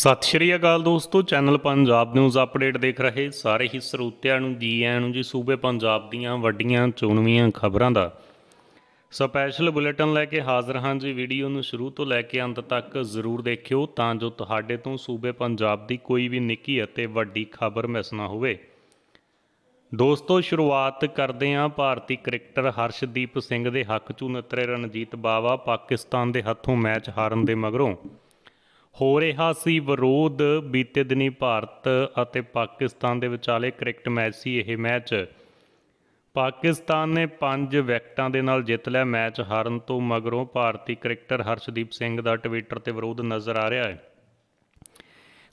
ਸਤਿ ਸ਼੍ਰੀ ਅਕਾਲ ਦੋਸਤੋ channel Punjab news update ਦੇਖ ਰਹੇ ਸਾਰੇ ਹੀ ਸਰੋਤਿਆਂ ਨੂੰ ਜੀ ਆਇਆਂ ਨੂੰ ਜੀ ਸੂਬੇ ਪੰਜਾਬ ਦੀਆਂ ਵੱਡੀਆਂ ਚੋਣਵੀਆਂ ਖਬਰਾਂ ਦਾ ਸਪੈਸ਼ਲ ਬੁਲੇਟਿਨ ਲੈ ਕੇ ਹਾਜ਼ਰ ਹਾਂ ਜੀ ਵੀਡੀਓ ਨੂੰ ਸ਼ੁਰੂ ਤੋਂ ਲੈ ਕੇ ਅੰਤ ਤੱਕ ਜ਼ਰੂਰ ਦੇਖਿਓ ਤਾਂ ਜੋ ਤੁਹਾਡੇ ਤੋਂ ਸੂਬੇ ਪੰਜਾਬ ਦੀ ਕੋਈ ਵੀ ਨਿੱਕੀ ਅਤੇ ਵੱਡੀ ਖਬਰ ਮਿਸ ਨਾ ਹੋਵੇ ਦੋਸਤੋ ਸ਼ੁਰੂਆਤ ਕਰਦੇ ਹਾਂ ਭਾਰਤੀ ਕ੍ਰਿਕਟਰ ਹਰਸ਼ਦੀਪ ਸਿੰਘ ਦੇ ਹੱਕ 'ਚੋਂ ਨਤਰੇ ਰਣਜੀਤ ਬਾਵਾ ਪਾਕਿਸਤਾਨ ਦੇ ਹੱਥੋਂ ਮੈਚ ਹਾਰਨ ਦੇ ਮਗਰੋਂ ਹੋ ਰਿਹਾ ਸੀ ਵਿਰੋਧ ਬੀਤੇ ਦਿਨੀ ਭਾਰਤ ਅਤੇ ਪਾਕਿਸਤਾਨ ਦੇ ਵਿਚਾਲੇ ਕ੍ਰਿਕਟ ਮੈਚ ਸੀ ਇਹ ਮੈਚ ਪਾਕਿਸਤਾਨ ਨੇ 5 ਵਿਕਟਾਂ ਦੇ ਨਾਲ ਜਿੱਤ ਲਿਆ ਮੈਚ ਹਾਰਨ ਤੋਂ ਮਗਰੋਂ ਭਾਰਤੀ ਕ੍ਰਿਕਟਰ ਹਰਸ਼ਦੀਪ ਸਿੰਘ ਦਾ ਟਵਿੱਟਰ ਤੇ ਵਿਰੋਧ ਨਜ਼ਰ ਆ ਰਿਹਾ ਹੈ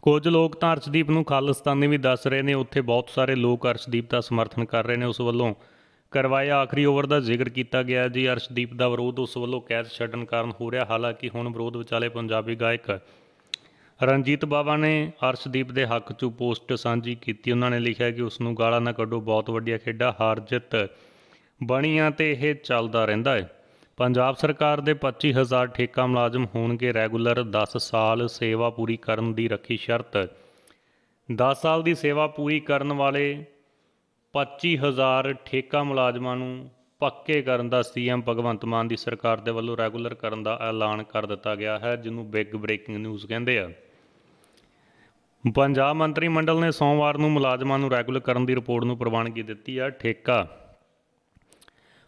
ਕੁਝ ਲੋਕ ਤਾਂ ਹਰਸ਼ਦੀਪ ਨੂੰ ਖਾਲਿਸਤਾਨੀ ਵੀ ਦੱਸ ਰਹੇ ਨੇ ਉੱਥੇ ਬਹੁਤ ਸਾਰੇ ਲੋਕ ਹਰਸ਼ਦੀਪ ਦਾ ਸਮਰਥਨ ਕਰ ਰਹੇ ਨੇ ਉਸ ਵੱਲੋਂ ਕਰਵਾਇਆ ਆਖਰੀ ਓਵਰ ਦਾ ਜ਼ਿਕਰ ਕੀਤਾ ਗਿਆ ਜੀ ਅਰਸ਼ਦੀਪ ਦਾ ਵਿਰੋਧ ਉਸ ਵੱਲੋਂ ਕੈਚ ਛੱਡਣ ਕਾਰਨ ਹੋ ਰਿਹਾ ਹਾਲਾਂਕਿ ਹੁਣ ਵਿਰੋਧ ਵਿਚਾਲੇ ਪੰਜਾਬੀ ਗਾਇਕ ਰਣਜੀਤ ਬਾਵਾ ਨੇ ਅਰਸ਼ਦੀਪ ਦੇ ਹੱਕ 'ਚ ਪੋਸਟ ਸਾਂਝੀ ਕੀਤੀ ਉਹਨਾਂ ਨੇ ਲਿਖਿਆ ਕਿ ਉਸ ਨੂੰ ਗਾਲਾਂ ਨਾ ਕੱਢੋ ਬਹੁਤ ਵੱਡੀਆਂ ਖੇਡਾਂ ਹਾਰ ਜਿੱਤ ਬਣੀਆਂ ਤੇ ਇਹ ਚੱਲਦਾ ਰਹਿੰਦਾ ਹੈ ਪੰਜਾਬ ਸਰਕਾਰ ਦੇ 25000 ਠੇਕਾ ਮੁਲਾਜ਼ਮ ਹੋਣਗੇ ਰੈਗੂਲਰ 10 ਸਾਲ ਸੇਵਾ ਪੂਰੀ ਕਰਨ ਦੀ ਰੱਖੀ ਸ਼ਰਤ 10 ਸਾਲ ਦੀ ਸੇਵਾ ਪੂਰੀ ਕਰਨ ਵਾਲੇ 25000 ਠੇਕਾ ਮੁਲਾਜ਼ਮਾਂ ਨੂੰ ਪੱਕੇ ਕਰਨ ਦਾ ਸੀਐਮ ਭਗਵੰਤ ਮਾਨ ਦੀ ਸਰਕਾਰ ਦੇ ਵੱਲੋਂ ਰੈਗੂਲਰ ਕਰਨ ਦਾ ਐਲਾਨ ਕਰ ਦਿੱਤਾ ਗਿਆ ਹੈ ਜਿਹਨੂੰ ਬਿਗ ਬ੍ਰੇਕਿੰਗ ਨਿਊਜ਼ ਕਹਿੰਦੇ ਆ ਪੰਜਾਬ ਮੰਤਰੀ ਮੰਡਲ ਨੇ ਸੋਮਵਾਰ ਨੂੰ ਮੁਲਾਜ਼ਮਾਂ ਨੂੰ ਰੈਗੂਲਰ ਕਰਨ ਦੀ ਰਿਪੋਰਟ ਨੂੰ ਪ੍ਰਵਾਨਗੀ ਦਿੱਤੀ ਆ ਠੇਕਾ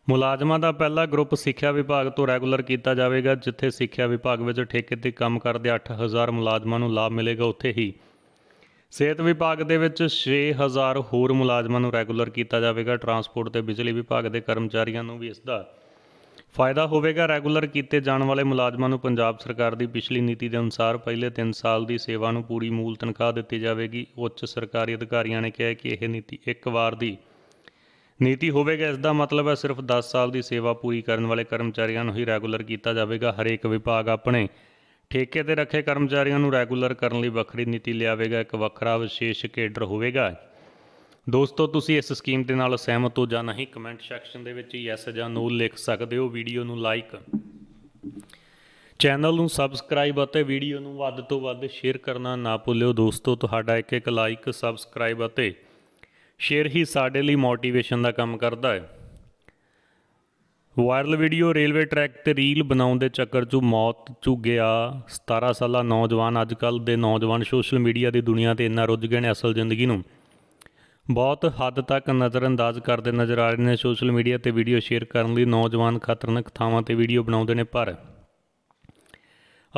ਮੁਲਾਜ਼ਮਾਂ ਦਾ ਪਹਿਲਾ ਗਰੁੱਪ ਸਿੱਖਿਆ ਵਿਭਾਗ ਤੋਂ ਰੈਗੂਲਰ ਕੀਤਾ ਜਾਵੇਗਾ ਜਿੱਥੇ ਸਿੱਖਿਆ ਵਿਭਾਗ ਵਿੱਚ ਠੇਕੇ ਤੇ ਕੰਮ ਕਰਦੇ 8000 ਮੁਲਾਜ਼ਮਾਂ ਨੂੰ ਲਾਭ ਮਿਲੇਗਾ ਉੱਥੇ ਹੀ ਸਿਹਤ ਵਿਭਾਗ ਦੇ ਵਿੱਚ 6000 ਹੋਰ ਮੁਲਾਜ਼ਮਾਂ ਨੂੰ ਰੈਗੂਲਰ ਕੀਤਾ ਜਾਵੇਗਾ ਟਰਾਂਸਪੋਰਟ ਤੇ ਬਿਜਲੀ ਵਿਭਾਗ ਦੇ ਕਰਮਚਾਰੀਆਂ ਨੂੰ ਵੀ ਇਸ ਦਾ ਫਾਇਦਾ ਹੋਵੇਗਾ ਰੈਗੂਲਰ ਕੀਤੇ ਜਾਣ ਵਾਲੇ ਮੁਲਾਜ਼ਮਾਂ ਨੂੰ ਪੰਜਾਬ ਸਰਕਾਰ ਦੀ ਪਿਛਲੀ ਨੀਤੀ ਦੇ ਅਨੁਸਾਰ ਪਹਿਲੇ 3 ਸਾਲ ਦੀ ਸੇਵਾ ਨੂੰ ਪੂਰੀ ਮੂਲ ਤਨਖਾਹ ਦਿੱਤੀ ਜਾਵੇਗੀ ਉੱਚ ਸਰਕਾਰੀ ਅਧਿਕਾਰੀਆਂ ਨੇ ਕਿਹਾ ਕਿ ਇਹ ਨੀਤੀ ਇੱਕ ਵਾਰ ਦੀ ਨੀਤੀ ਹੋਵੇਗਾ ਇਸ ਦਾ ਮਤਲਬ ਹੈ ਸਿਰਫ 10 ਸਾਲ ਦੀ ਸੇਵਾ ਪੂਰੀ ਕਰਨ ਵਾਲੇ ਕਰਮਚਾਰੀਆਂ ਨੂੰ ਹੀ ਰੈਗੂਲਰ ਕੀਤਾ ਜਾਵੇਗਾ ਹਰੇਕ ਵਿਭਾਗ ਆਪਣੇ ਠੇਕੇ ਤੇ ਰੱਖੇ ਕਰਮਚਾਰੀਆਂ ਨੂੰ ਰੈਗੂਲਰ ਕਰਨ ਲਈ ਵੱਖਰੀ ਨੀਤੀ ਲਿਆਵੇਗਾ ਇੱਕ ਵੱਖਰਾ ਵਿਸ਼ੇਸ਼ ਕੇਡਰ ਹੋਵੇਗਾ ਦੋਸਤੋ ਤੁਸੀਂ ਇਸ ਸਕੀਮ ਦੇ ਨਾਲ ਸਹਿਮਤ ਹੋ ਜਾਂ ਨਹੀਂ ਕਮੈਂਟ ਸੈਕਸ਼ਨ ਦੇ ਵਿੱਚ ਯੈਸ ਜਾਂ ਨੋ ਲਿਖ ਸਕਦੇ ਹੋ ਵੀਡੀਓ ਨੂੰ ਲਾਈਕ ਚੈਨਲ ਨੂੰ ਸਬਸਕ੍ਰਾਈਬ ਅਤੇ ਵੀਡੀਓ ਨੂੰ ਵੱਧ ਤੋਂ ਵੱਧ ਸ਼ੇਅਰ ਕਰਨਾ ਨਾ ਭੁੱਲਿਓ ਦੋਸਤੋ ਤੁਹਾਡਾ ਇੱਕ ਇੱਕ ਲਾਈਕ ਸਬਸਕ੍ਰਾਈਬ ਅਤੇ ਸ਼ੇਅਰ ਹੀ ਸਾਡੇ ਲਈ ਮੋਟੀਵੇਸ਼ਨ ਦਾ ਕੰਮ ਕਰਦਾ ਹੈ ਵਾਇਰਲ ਵੀਡੀਓ ਰੇਲਵੇ ਟਰੈਕ ਤੇ ਰੀਲ ਬਣਾਉਣ ਦੇ ਚੱਕਰ 'ਚ ਮੌਤ ਗਿਆ 17 ਸਾਲਾ ਨੌਜਵਾਨ ਅੱਜਕੱਲ ਦੇ ਨੌਜਵਾਨ ਸੋਸ਼ਲ ਮੀਡੀਆ ਦੀ ਦੁਨੀਆ ਤੇ ਇੰਨਾ ਰੁੱਝ ਗਏ ਨੇ ਅਸਲ ਜ਼ਿੰਦਗੀ ਨੂੰ ਬਹੁਤ ਹੱਦ ਤੱਕ ਨਜ਼ਰਅੰਦਾਜ਼ ਕਰਦੇ ਨਜ਼ਰ ਆ ਰਹੇ ਨੇ ਸੋਸ਼ਲ ਮੀਡੀਆ ਤੇ ਵੀਡੀਓ ਸ਼ੇਅਰ ਕਰਨ ਲਈ ਨੌਜਵਾਨ ਖਤਰਨਾਕ ਥਾਵਾਂ ਤੇ ਵੀਡੀਓ ਬਣਾਉਂਦੇ ਨੇ ਪਰ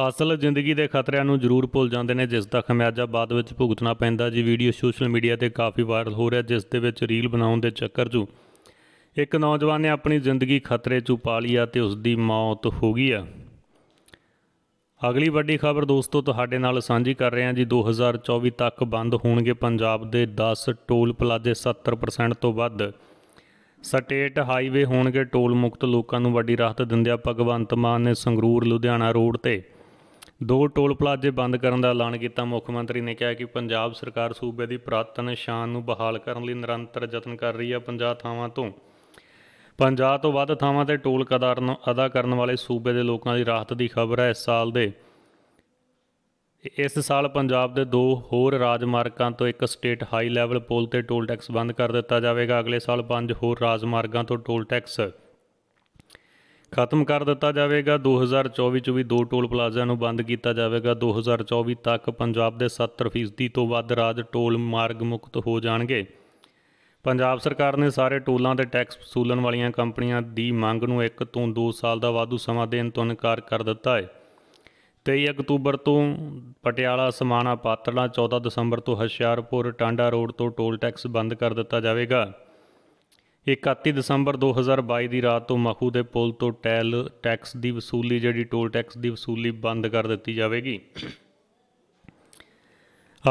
ਅਸਲ ਜ਼ਿੰਦਗੀ ਦੇ ਖਤਰਿਆਂ ਨੂੰ ਜ਼ਰੂਰ ਭੁੱਲ ਜਾਂਦੇ ਨੇ ਜਿਸ ਦਾ ਖਮਿਆਜਾ ਬਾਅਦ ਵਿੱਚ ਭੁਗਤਣਾ ਪੈਂਦਾ ਜੀ ਵੀਡੀਓ ਸੋਸ਼ਲ ਮੀਡੀਆ ਤੇ ਕਾਫੀ ਵਾਇਰਲ ਹੋ ਰਿਹਾ ਜਿਸ ਦੇ ਵਿੱਚ ਰੀਲ ਬਣਾਉਣ ਦੇ ਚੱਕਰ 'ਚ ਇੱਕ ਨੌਜਵਾਨ ਨੇ ਆਪਣੀ ਜ਼ਿੰਦਗੀ ਖਤਰੇ 'ਚ ਪਾ ਲਈ ਆ ਤੇ ਉਸ ਦੀ ਮੌਤ ਹੋ ਗਈ ਆ ਅਗਲੀ ਵੱਡੀ ਖਬਰ ਦੋਸਤੋ ਤੁਹਾਡੇ ਨਾਲ ਸਾਂਝੀ ਕਰ ਰਹੇ ਹਾਂ ਜੀ 2024 ਤੱਕ ਬੰਦ ਹੋਣਗੇ ਪੰਜਾਬ ਦੇ 10 ਟੋਲ ਪਲਾਜ਼ੇ 70% ਤੋਂ ਵੱਧ ਸਟੇਟ ਹਾਈਵੇ ਹੋਣਗੇ ਟੋਲ ਮੁਕਤ ਲੋਕਾਂ ਨੂੰ ਵੱਡੀ ਰਾਹਤ ਦਿੰਦਿਆਂ ਭਗਵੰਤ ਮਾਨ ਨੇ ਸੰਗਰੂਰ ਲੁਧਿਆਣਾ ਰੋਡ ਤੇ ਦੋ ਟੋਲ ਪਲਾਜ਼ੇ ਬੰਦ ਕਰਨ ਦਾ ਐਲਾਨ ਕੀਤਾ ਮੁੱਖ ਮੰਤਰੀ ਨੇ ਕਿਹਾ ਕਿ ਪੰਜਾਬ ਸਰਕਾਰ ਸੂਬੇ ਦੀ ਪ੍ਰਾਤਨ ਸ਼ਾਨ ਨੂੰ ਬਹਾਲ ਕਰਨ ਲਈ ਨਿਰੰਤਰ ਯਤਨ ਕਰ ਰਹੀ ਹੈ ਪੰਜਾਬ ਥਾਵਾਂ ਤੋਂ ਪੰਜਾਬ ਤੋਂ ਵੱਧ ਥਾਵਾਂ ਤੇ ਟੋਲ ਨੂੰ ਅਦਾ ਕਰਨ ਵਾਲੇ ਸੂਬੇ ਦੇ ਲੋਕਾਂ ਦੀ ਰਾਹਤ ਦੀ ਖਬਰ ਹੈ ਇਸ ਸਾਲ ਦੇ ਇਸ ਸਾਲ ਪੰਜਾਬ ਦੇ ਦੋ ਹੋਰ ਰਾਜਮਾਰਗਾਂ ਤੋਂ ਇੱਕ ਸਟੇਟ ਹਾਈ ਲੈਵਲ ਪੁਲ ਤੇ ਟੋਲ ਟੈਕਸ ਬੰਦ ਕਰ ਦਿੱਤਾ ਜਾਵੇਗਾ ਅਗਲੇ ਸਾਲ ਪੰਜ ਹੋਰ ਰਾਜਮਾਰਗਾਂ ਤੋਂ ਟੋਲ ਟੈਕਸ ਖਤਮ ਕਰ ਦਿੱਤਾ ਜਾਵੇਗਾ 2024 ਚ ਵੀ ਦੋ ਟੋਲ ਪਲਾਜ਼ਿਆਂ ਨੂੰ ਬੰਦ ਕੀਤਾ ਜਾਵੇਗਾ 2024 ਤੱਕ ਪੰਜਾਬ ਦੇ 70% ਤੋਂ ਵੱਧ ਰਾਜ ਟੋਲ ਮਾਰਗ ਮੁਕਤ ਹੋ ਜਾਣਗੇ ਪੰਜਾਬ ਸਰਕਾਰ ਨੇ ਸਾਰੇ ਟੂਲਾਂ ਤੇ ਟੈਕਸ ਵਸੂਲਣ ਵਾਲੀਆਂ ਕੰਪਨੀਆਂ ਦੀ ਮੰਗ ਨੂੰ 1 ਤੋਂ 2 ਸਾਲ ਦਾ ਵਾਧੂ ਸਮਾਂ ਦੇਣ ਤੋਂ ਇਨਕਾਰ ਕਰ ਦਿੱਤਾ ਹੈ 23 ਅਕਤੂਬਰ ਤੋਂ ਪਟਿਆਲਾ ਸਮਾਣਾ ਪਾਤੜਾ 14 ਦਸੰਬਰ ਤੋਂ ਹਸ਼ਿਆਰਪੁਰ ਟਾਂਡਾ ਰੋਡ ਤੋਂ ਟੋਲ ਟੈਕਸ ਬੰਦ ਕਰ ਦਿੱਤਾ ਜਾਵੇਗਾ 31 ਦਸੰਬਰ 2022 ਦੀ ਰਾਤ ਤੋਂ ਮਖੂ ਦੇ ਪੁਲ ਤੋਂ ਟੈਲ ਟੈਕਸ ਦੀ ਵਸੂਲੀ ਜਿਹੜੀ ਟੋਲ ਟੈਕਸ ਦੀ ਵਸੂਲੀ ਬੰਦ ਕਰ ਦਿੱਤੀ ਜਾਵੇਗੀ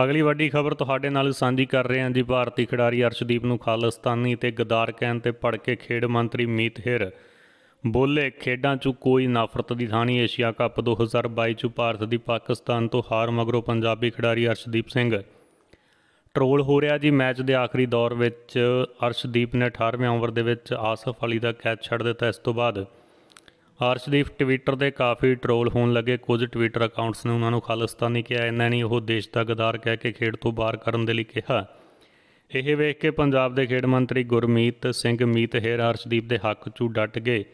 ਅਗਲੀ ਵੱਡੀ ਖਬਰ ਤੁਹਾਡੇ ਨਾਲ ਸਾਂਝੀ ਕਰ ਰਹੇ ਹਾਂ ਜੀ ਭਾਰਤੀ ਖਿਡਾਰੀ ਅਰਸ਼ਦੀਪ ਨੂੰ ਖਾਲਸਤਾਨੀ ਤੇ ਗਦਾਰ ਕਹਿਣ ਤੇ ਪੜ ਕੇ ਖੇਡ ਮੰਤਰੀ ਮੀਤ ਹਿਰ ਬੋਲੇ ਖੇਡਾਂ 'ਚ ਕੋਈ ਨਫ਼ਰਤ ਦੀ ਥਾਣੀ ਏਸ਼ੀਆ ਕੱਪ 2022 'ਚ ਭਾਰਤ ਦੀ ਪਾਕਿਸਤਾਨ ਤੋਂ ਹਾਰ ਮਗਰੋਂ ਪੰਜਾਬੀ ਖਿਡਾਰੀ ਅਰਸ਼ਦੀਪ ਸਿੰਘ ਟਰੋਲ ਹੋ ਰਿਹਾ ਜੀ ਮੈਚ ਦੇ ਆਖਰੀ ਦੌਰ ਵਿੱਚ ਅਰਸ਼ਦੀਪ ਨੇ 18ਵੇਂ ਓਵਰ ਦੇ ਵਿੱਚ ਆਸਫ ਅਲੀ ਦਾ ਕੈਚ ਛੱਡ ਦਿੱਤਾ ਇਸ ਤੋਂ ਬਾਅਦ ਹਰਸ਼ਦੀਪ ਟਵਿੱਟਰ ਤੇ ਕਾਫੀ ਟ੍ਰੋਲ ਹੋਣ ਲੱਗੇ ਕੁਝ ਟਵਿੱਟਰ ਅਕਾਊਂਟਸ ਨੇ ਉਹਨਾਂ ਨੂੰ ਖਾਲਸਤਾਨੀ ਕਿਹਾ ਇਹਨਾਂ ਨੇ ਉਹ ਦੇਸ਼ ਦਾ ਗਦਾਰ ਕਹਿ ਕੇ ਖੇਡ ਤੋਂ ਬਾਹਰ ਕਰਨ ਦੇ ਲਈ ਕਿਹਾ ਇਹ ਵੇਖ ਕੇ ਪੰਜਾਬ ਦੇ ਖੇਡ ਮੰਤਰੀ ਗੁਰਮੀਤ ਸਿੰਘ ਮੀਤ ਹੇਰ ਹਰਸ਼ਦੀਪ ਦੇ ਹੱਕ ਚੂ ਡਟ ਗਏ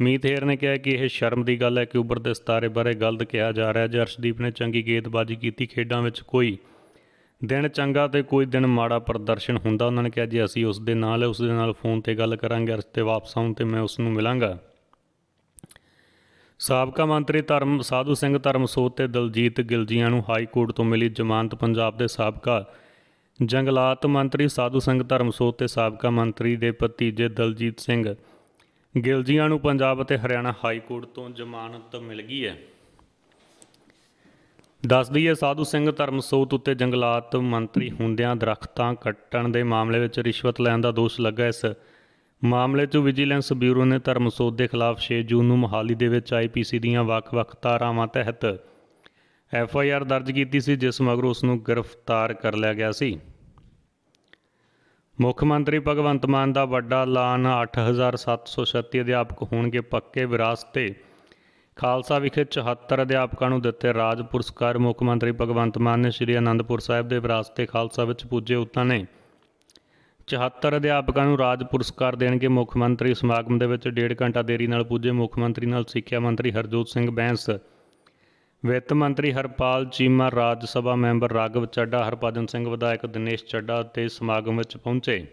ਮੀਤ ਹੇਰ ਨੇ ਕਿਹਾ ਕਿ ਇਹ ਸ਼ਰਮ ਦੀ ਗੱਲ ਹੈ ਕਿ ਉੱਪਰ ਦੇ ਸਤਾਰੇ ਬਾਰੇ ਗਲਤ ਕਿਹਾ ਜਾ ਰਿਹਾ ਹੈ ਹਰਸ਼ਦੀਪ ਨੇ ਚੰਗੀ ਗੇਂਦਬਾਜ਼ੀ ਕੀਤੀ ਖੇਡਾਂ ਵਿੱਚ ਕੋਈ ਦਿਨ ਚੰਗਾ ਤੇ ਕੋਈ ਦਿਨ ਮਾੜਾ ਪ੍ਰਦਰਸ਼ਨ ਹੁੰਦਾ ਉਹਨਾਂ ਨੇ ਕਿਹਾ ਜੇ ਅਸੀਂ ਉਸ ਦੇ ਨਾਲ ਉਸ ਦੇ ਨਾਲ ਫੋਨ ਤੇ ਗੱਲ ਕਰਾਂਗੇ ਅਰਸ਼ ਤੇ ਵਾਪਸ ਆਉਣ ਤੇ ਮੈਂ ਉਸ ਨੂੰ ਮਿਲਾਂਗਾ ਸਾਬਕਾ ਮੰਤਰੀ ਧਰਮ ਸਾਧੂ ਸਿੰਘ ਧਰਮਸੋਤ ਤੇ ਦਲਜੀਤ ਗਿਲਜੀਆਂ ਨੂੰ ਹਾਈ ਕੋਰਟ ਤੋਂ ਮਿਲੀ ਜ਼ਮਾਨਤ ਪੰਜਾਬ ਦੇ ਸਾਬਕਾ ਜੰਗਲਾਤ ਮੰਤਰੀ ਸਾਧੂ ਸਿੰਘ ਧਰਮਸੋਤ ਤੇ ਸਾਬਕਾ ਮੰਤਰੀ ਦੇ ਭਤੀਜੇ ਦਲਜੀਤ ਸਿੰਘ ਗਿਲਜੀਆਂ ਨੂੰ ਪੰਜਾਬ ਅਤੇ ਹਰਿਆਣਾ ਹਾਈ ਕੋਰਟ ਤੋਂ ਜ਼ਮਾਨਤ ਮਿਲ ਗਈ ਹੈ ਦੱਸ ਦਈਏ ਸਾਧੂ ਸਿੰਘ ਧਰਮਸੋਤ ਉੱਤੇ ਜੰਗਲਾਤ ਮੰਤਰੀ ਹੁੰਦਿਆਂ ਦਰਖਤਾਂ ਕੱਟਣ ਦੇ ਮਾਮਲੇ ਵਿੱਚ ਰਿਸ਼ਵਤ ਲੈਣ ਦਾ ਦੋਸ਼ ਲੱਗਾ ਇਸ ਮਾਮਲੇ 'ਚ ਵਿਜੀਲੈਂਸ ਬਿਊਰੋ ਨੇ ਧਰਮਸੋਤ ਦੇ ਖਿਲਾਫ 6 ਜੂਨ ਨੂੰ ਮੋਹਾਲੀ ਦੇ ਵਿੱਚ ਆਈਪੀਸੀ ਦੀਆਂ ਵੱਖ-ਵੱਖ ਧਾਰਾਵਾਂ ਤਹਿਤ ਐਫ ਆਈ ਆਰ ਦਰਜ ਕੀਤੀ ਸੀ ਜਿਸ ਮਗਰੋਂ ਉਸ ਨੂੰ ਗ੍ਰਿਫਤਾਰ ਕਰ ਲਿਆ ਗਿਆ ਸੀ ਮੁੱਖ ਮੰਤਰੀ ਭਗਵੰਤ ਮਾਨ ਦਾ ਵੱਡਾ ਐਲਾਨ 8736 ਅਧਿਆਪਕ ਹੋਣਗੇ ਪੱਕੇ ਵਿਰਾਸਤ ਤੇ ਖਾਲਸਾ ਵਿਖੇ 74 ਅਧਿਆਪਕਾਂ ਨੂੰ ਦਿੱਤੇ ਰਾਜ ਪੁਰਸਕਾਰ ਮੁੱਖ ਮੰਤਰੀ ਭਗਵੰਤ ਮਾਨ ਨੇ ਸ੍ਰੀ ਅਨੰਦਪੁਰ ਸਾਹਿਬ ਦੇ ਵਿਰਾਸਤ ਤੇ ਖਾਲਸਾ ਵਿੱਚ ਪੂਜੇ ਉਤਾਂ ਨੇ 74 ਅਧਿਆਪਕਾਂ ਨੂੰ ਰਾਜ ਪੁਰਸਕਾਰ ਦੇਣਗੇ ਮੁੱਖ ਮੰਤਰੀ ਸਮਾਗਮ ਦੇ ਵਿੱਚ ਡੇਢ ਘੰਟਾ ਦੇਰੀ ਨਾਲ ਪੁੱਜੇ ਮੁੱਖ ਮੰਤਰੀ ਨਾਲ ਸਿੱਖਿਆ ਮੰਤਰੀ ਹਰਜੋਤ ਸਿੰਘ ਬੈਂਸ ਵਿੱਤ ਮੰਤਰੀ ਹਰਪਾਲ ਚੀਮਾ ਰਾਜ ਸਭਾ ਮੈਂਬਰ ਰਾਗਵ ਚੱਡਾ ਹਰਪਾਜਨ ਸਿੰਘ ਵਿਧਾਇਕ ਦਿਨੇਸ਼ ਚੱਡਾ ਤੇ ਸਮਾਗਮ ਵਿੱਚ ਪਹੁੰਚੇ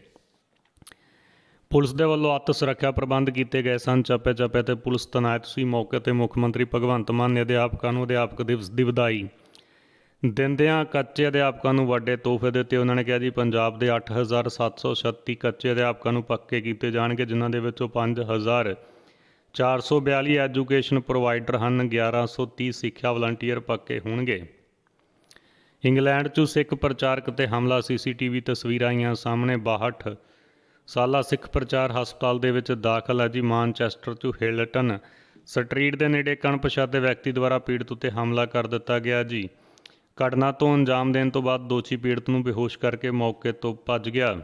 ਪੁਲਿਸ ਦੇ ਵੱਲੋਂ ਆਤ ਸੁਰੱਖਿਆ ਪ੍ਰਬੰਧ ਕੀਤੇ ਗਏ ਸਨ ਚਾਪੇ ਚਾਪੇ ਤੇ ਪੁਲਿਸ ਤਨਾਇਤ ਸੀ ਮੌਕੇ ਤੇ ਮੁੱਖ ਮੰਤਰੀ ਭਗਵੰਤ ਮਾਨ ਨੇ ਅਧਿਆਪਕਾਂ ਨੂੰ ਅਧਿਆਪਕ ਦਿਵਸ ਦੀ ਵਧਾਈ ਦਿੰਦਿਆਂ ਕੱਚੇ ਅਧਿਆਪਕਾਂ ਨੂੰ ਵੱਡੇ ਤੋਹਫੇ ਦਿੱਤੇ ਉਹਨਾਂ ਨੇ ਕਿਹਾ ਜੀ ਪੰਜਾਬ ਦੇ 8736 ਕੱਚੇ ਅਧਿਆਪਕਾਂ ਨੂੰ ਪੱਕੇ ਕੀਤੇ ਜਾਣਗੇ ਜਿਨ੍ਹਾਂ ਦੇ ਵਿੱਚੋਂ 5442 ਐਜੂਕੇਸ਼ਨ ਪ੍ਰੋਵਾਈਡਰ ਹਨ 1130 ਸਿੱਖਿਆ ਵਲੰਟੀਅਰ ਪੱਕੇ ਹੋਣਗੇ ਇੰਗਲੈਂਡ 'ਚ ਸਿੱਖ ਪ੍ਰਚਾਰਕ ਤੇ ਹਮਲਾ ਸੀਸੀਟੀਵੀ ਤਸਵੀਰਾਂ ਆਈਆਂ ਸਾਹਮਣੇ 62 ਸਾਲਾ ਸਿੱਖ ਪ੍ਰਚਾਰ ਹਸਪਤਾਲ ਦੇ ਵਿੱਚ ਦਾਖਲ ਹੈ ਜੀ ਮਾਨਚੈਸਟਰ 'ਚ ਹਿਲਟਨ ਸਟਰੀਟ ਦੇ ਨੇੜੇ ਕਣਪਛਾਤੇ ਵਿਅਕਤੀ ਦੁਆਰਾ ਪੀੜਤ ਉਤੇ ਹਮਲਾ ਕਰ ਦਿੱਤਾ ਗਿਆ ਜੀ ਘਟਨਾ ਤੋਂ ਅੰਜਾਮ ਦੇਣ ਤੋਂ ਬਾਅਦ ਦੋਸ਼ੀ ਪੀੜਤ ਨੂੰ ਬੇਹੋਸ਼ ਕਰਕੇ ਮੌਕੇ ਤੋਂ ਭੱਜ ਗਿਆ